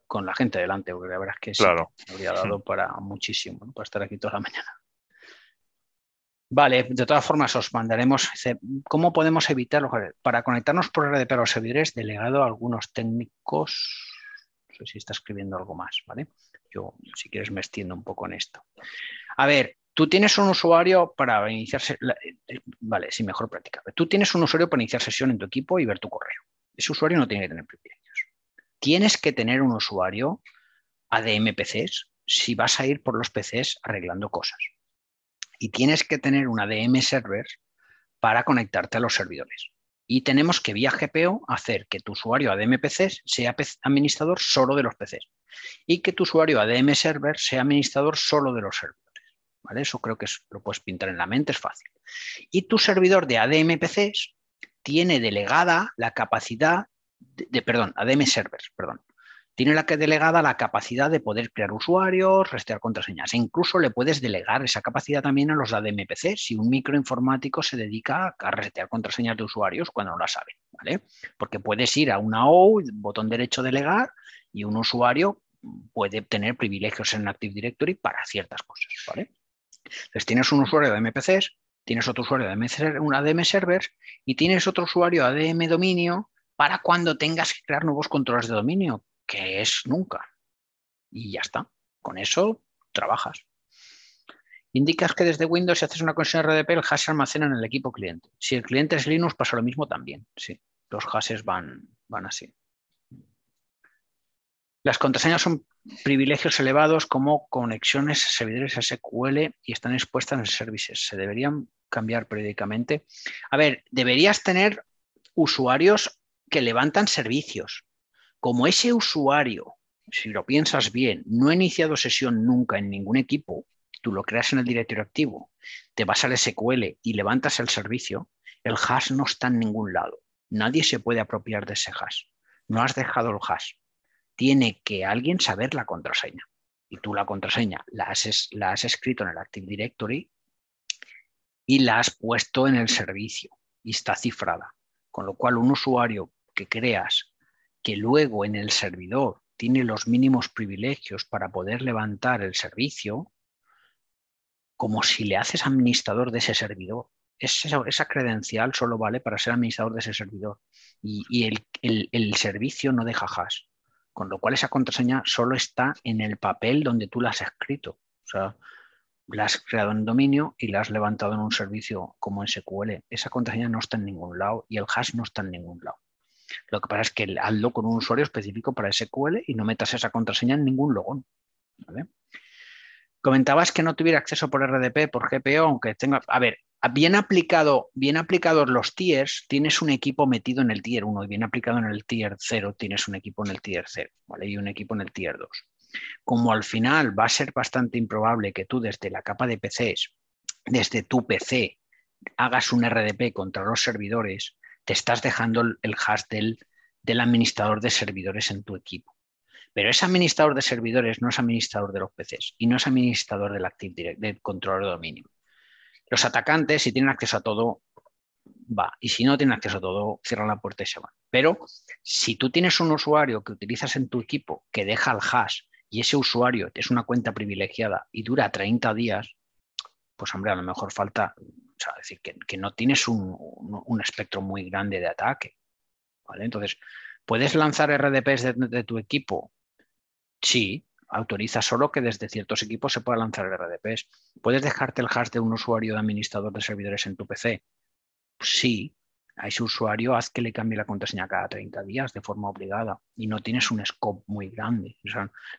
con la gente delante, porque la verdad es que sí, habría dado para muchísimo, para estar aquí toda la mañana. Vale, de todas formas os mandaremos cómo podemos evitarlo. Para conectarnos por RDP a los servidores, delegado a algunos técnicos. No sé si está escribiendo algo más, ¿vale? Yo, si quieres, me extiendo un poco en esto. A ver, Tú tienes un usuario para iniciarse, eh, eh, vale, sí, mejor práctica. Tú tienes un usuario para iniciar sesión en tu equipo y ver tu correo. Ese usuario no tiene que tener privilegios. Tienes que tener un usuario ADM PCs si vas a ir por los PCs arreglando cosas. Y tienes que tener un ADM server para conectarte a los servidores. Y tenemos que vía GPO hacer que tu usuario ADM PCs sea administrador solo de los PCs y que tu usuario ADM server sea administrador solo de los servidores. Eso creo que lo puedes pintar en la mente, es fácil. Y tu servidor de ADMPCs tiene delegada la capacidad de, perdón, ADM servers, perdón. Tiene la que delegada la capacidad de poder crear usuarios, resetear contraseñas. E incluso le puedes delegar esa capacidad también a los ADMPC si un microinformático se dedica a resetear contraseñas de usuarios cuando no la sabe, ¿vale? Porque puedes ir a una O, botón derecho delegar, y un usuario puede tener privilegios en Active Directory para ciertas cosas, ¿vale? Entonces tienes un usuario de MPCs, tienes otro usuario de un ADM servers y tienes otro usuario ADM dominio para cuando tengas que crear nuevos controles de dominio, que es nunca. Y ya está. Con eso trabajas. Indicas que desde Windows, si haces una conexión RDP, el hash se almacena en el equipo cliente. Si el cliente es Linux, pasa lo mismo también. Sí, los hashes van, van así. Las contraseñas son privilegios elevados como conexiones a servidores SQL y están expuestas en servicios, Se deberían cambiar periódicamente. A ver, deberías tener usuarios que levantan servicios. Como ese usuario, si lo piensas bien, no ha iniciado sesión nunca en ningún equipo, tú lo creas en el directorio activo, te vas al SQL y levantas el servicio, el hash no está en ningún lado. Nadie se puede apropiar de ese hash. No has dejado el hash tiene que alguien saber la contraseña. Y tú la contraseña la has, escrito en el Active Directory y la has puesto en el servicio y está cifrada. Con lo cual, un usuario que creas que luego en el servidor tiene los mínimos privilegios para poder levantar el servicio, como si le haces administrador de ese servidor. esa, credencial solo vale para ser administrador de ese servidor y, el, servicio no deja hash. Con lo cual esa contraseña solo está en el papel donde tú la has escrito. O sea, la has creado en dominio y la has levantado en un servicio como SQL. Esa contraseña no está en ningún lado y el hash no está en ningún lado. Lo que pasa es que hazlo con un usuario específico para SQL y no metas esa contraseña en ningún logón. Comentabas que no tuviera acceso por RDP, por GPO, aunque tenga... A ver, bien aplicado, bien aplicados los tiers, tienes un equipo metido en el tier 1 y bien aplicado en el tier 0, tienes un equipo en el tier 0, ¿vale? Y un equipo en el tier 2. Como al final va a ser bastante improbable que tú desde la capa de PCs, desde tu PC, hagas un RDP contra los servidores, te estás dejando el hash del, administrador de servidores en tu equipo. Pero ese administrador de servidores no es administrador de los PCs y no es administrador del Active del controlador de dominio. Los atacantes, si tienen acceso a todo, va. Y si no tienen acceso a todo, cierran la puerta y se van. Pero si tú tienes un usuario que utilizas en tu equipo que deja el hash y ese usuario es una cuenta privilegiada y dura 30 días, pues hombre, a lo mejor falta, o sea, decir, que, no tienes un, espectro muy grande de ataque. ¿vale? Entonces, ¿puedes lanzar RDPs de, de tu equipo? Sí, autoriza solo que desde ciertos equipos se pueda lanzar RDPs. ¿Puedes dejarte el hash de un usuario de administrador de servidores en tu PC? Sí, a ese usuario haz que le cambie la contraseña cada 30 días de forma obligada y no tienes un scope muy grande,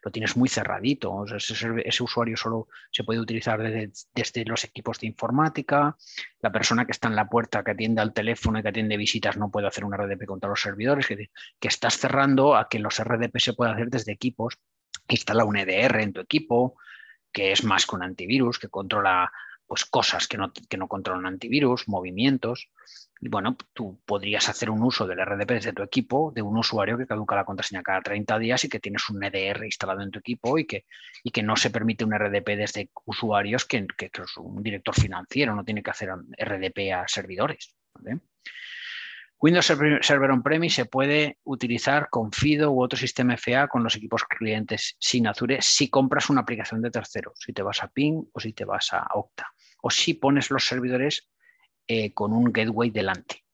lo tienes muy cerradito. ese, usuario solo se puede utilizar desde, los equipos de informática, la persona que está en la puerta, que atiende al teléfono y que atiende visitas no puede hacer un RDP contra los servidores, que, que estás cerrando a que los RDP se puedan hacer desde equipos instala un EDR en tu equipo, que es más que un antivirus, que controla pues, cosas que no, controlan antivirus, movimientos. Y bueno, tú podrías hacer un uso del RDP desde tu equipo de un usuario que caduca la contraseña cada 30 días y que tienes un EDR instalado en tu equipo y que, y que no se permite un RDP desde usuarios que, que es un director financiero, no tiene que hacer RDP a servidores. ¿vale? Windows Server On-Premise se puede utilizar con FIDO u otro sistema FA con los equipos clientes sin Azure si compras una aplicación de tercero, si te vas a Ping o si te vas a Octa, o si pones los servidores eh, con un gateway delante.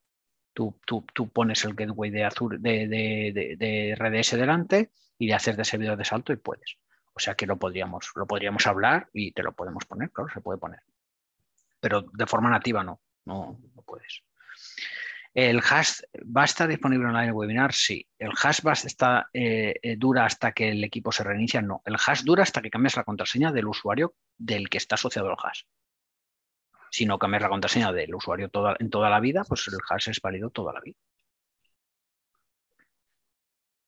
Tú, tú, tú, pones el gateway de, Azure, de, de, RDS delante y le haces de servidor de salto y puedes. O sea que lo podríamos, lo podríamos hablar y te lo podemos poner, claro, se puede poner. Pero de forma nativa no, no puedes. ¿El hash va a estar disponible en el webinar? Sí. ¿El hash eh, eh, dura hasta que el equipo se reinicia? No. El hash dura hasta que cambias la contraseña del usuario del que está asociado el hash. Si no cambias la contraseña del usuario en toda la vida, pues el hash es válido toda la vida.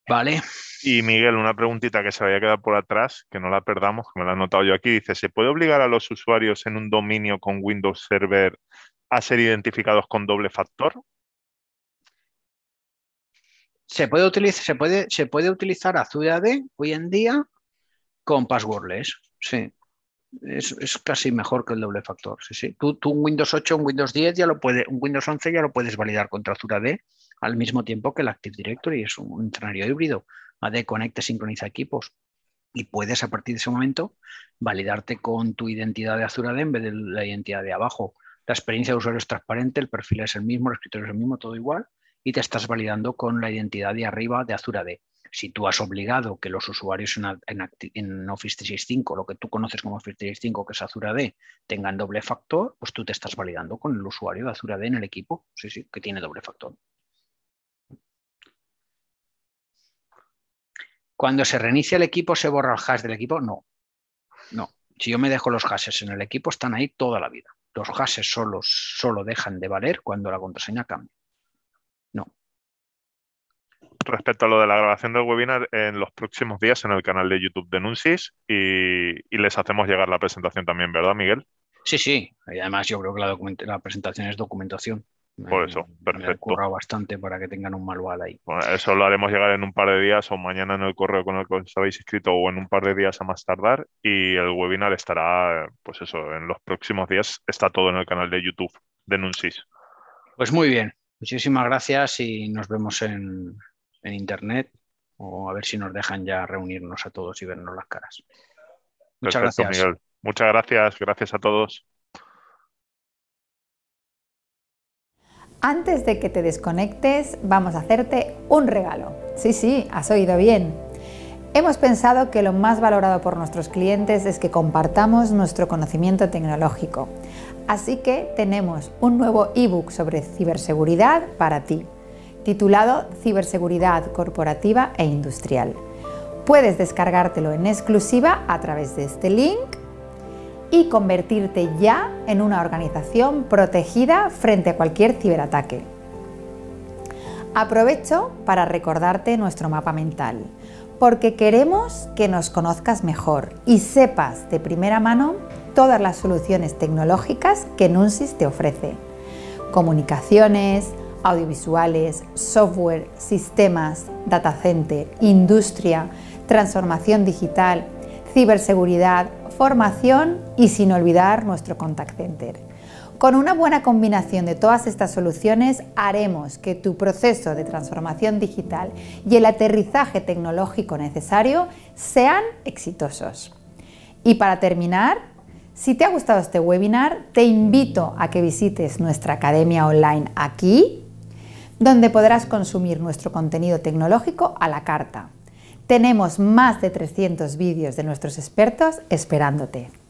Vale. Y Miguel, una preguntita que se había quedado por atrás, que no la perdamos, que me la he notado yo aquí. Dice, ¿se puede obligar a los usuarios en un dominio con Windows Server a ser identificados con doble factor? se puede utilizar, se puede, se puede utilizar Azure AD hoy en día con passwordless, sí. Es, casi mejor que el doble factor. Sí, Tú, tú, un Windows 8, un Windows 10 ya lo puede, un Windows 11 ya lo puedes validar contra Azure AD al mismo tiempo que el Active Directory es un, escenario híbrido. AD conecta, sincroniza equipos y puedes a partir de ese momento validarte con tu identidad de Azure AD en vez de la identidad de abajo. La experiencia de usuario es transparente, el perfil es el mismo, el escritorio es el mismo, todo igual y te estás validando con la identidad de arriba de Azure AD. Si tú has obligado que los usuarios en, Office 365, lo que tú conoces como Office 365, que es Azure AD, tengan doble factor, pues tú te estás validando con el usuario de Azure AD en el equipo, sí, sí, que tiene doble factor. Cuando se reinicia el equipo, ¿se borra el hash del equipo? No, no. Si yo me dejo los hashes en el equipo, están ahí toda la vida. Los hashes solo, solo dejan de valer cuando la contraseña cambia. No. Respecto a lo de la grabación del webinar, en los próximos días en el canal de YouTube de y, les hacemos llegar la presentación también, ¿verdad, Miguel? Sí, sí. Y además, yo creo que la, presentación es documentación. Por eso, eh, perfecto. bastante para que tengan un manual ahí. Bueno, eso lo haremos llegar en un par de días o mañana en el correo con el que os habéis inscrito o en un par de días a más tardar y el webinar estará, pues eso, en los próximos días está todo en el canal de YouTube de Pues muy bien, Muchísimas gracias y nos vemos en, internet o a ver si nos dejan ya reunirnos a todos y vernos las caras. Muchas gracias. Miguel. Muchas gracias, gracias a todos. Antes de que te desconectes, vamos a hacerte un regalo. Sí, sí, has oído bien. Hemos pensado que lo más valorado por nuestros clientes es que compartamos nuestro conocimiento tecnológico. Así que tenemos un nuevo ebook sobre ciberseguridad para ti, titulado Ciberseguridad Corporativa e Industrial. Puedes descargártelo en exclusiva a través de este link y convertirte ya en una organización protegida frente a cualquier ciberataque. Aprovecho para recordarte nuestro mapa mental, porque queremos que nos conozcas mejor y sepas de primera mano todas las soluciones tecnológicas que NUNSIS te ofrece. Comunicaciones, audiovisuales, software, sistemas, data center, industria, transformación digital, ciberseguridad, formación y sin olvidar nuestro contact center. Con una buena combinación de todas estas soluciones haremos que tu proceso de transformación digital y el aterrizaje tecnológico necesario sean exitosos. Y para terminar, si te ha gustado este webinar, te invito a que visites nuestra academia online aquí, donde podrás consumir nuestro contenido tecnológico a la carta. Tenemos más de 300 vídeos de nuestros expertos esperándote.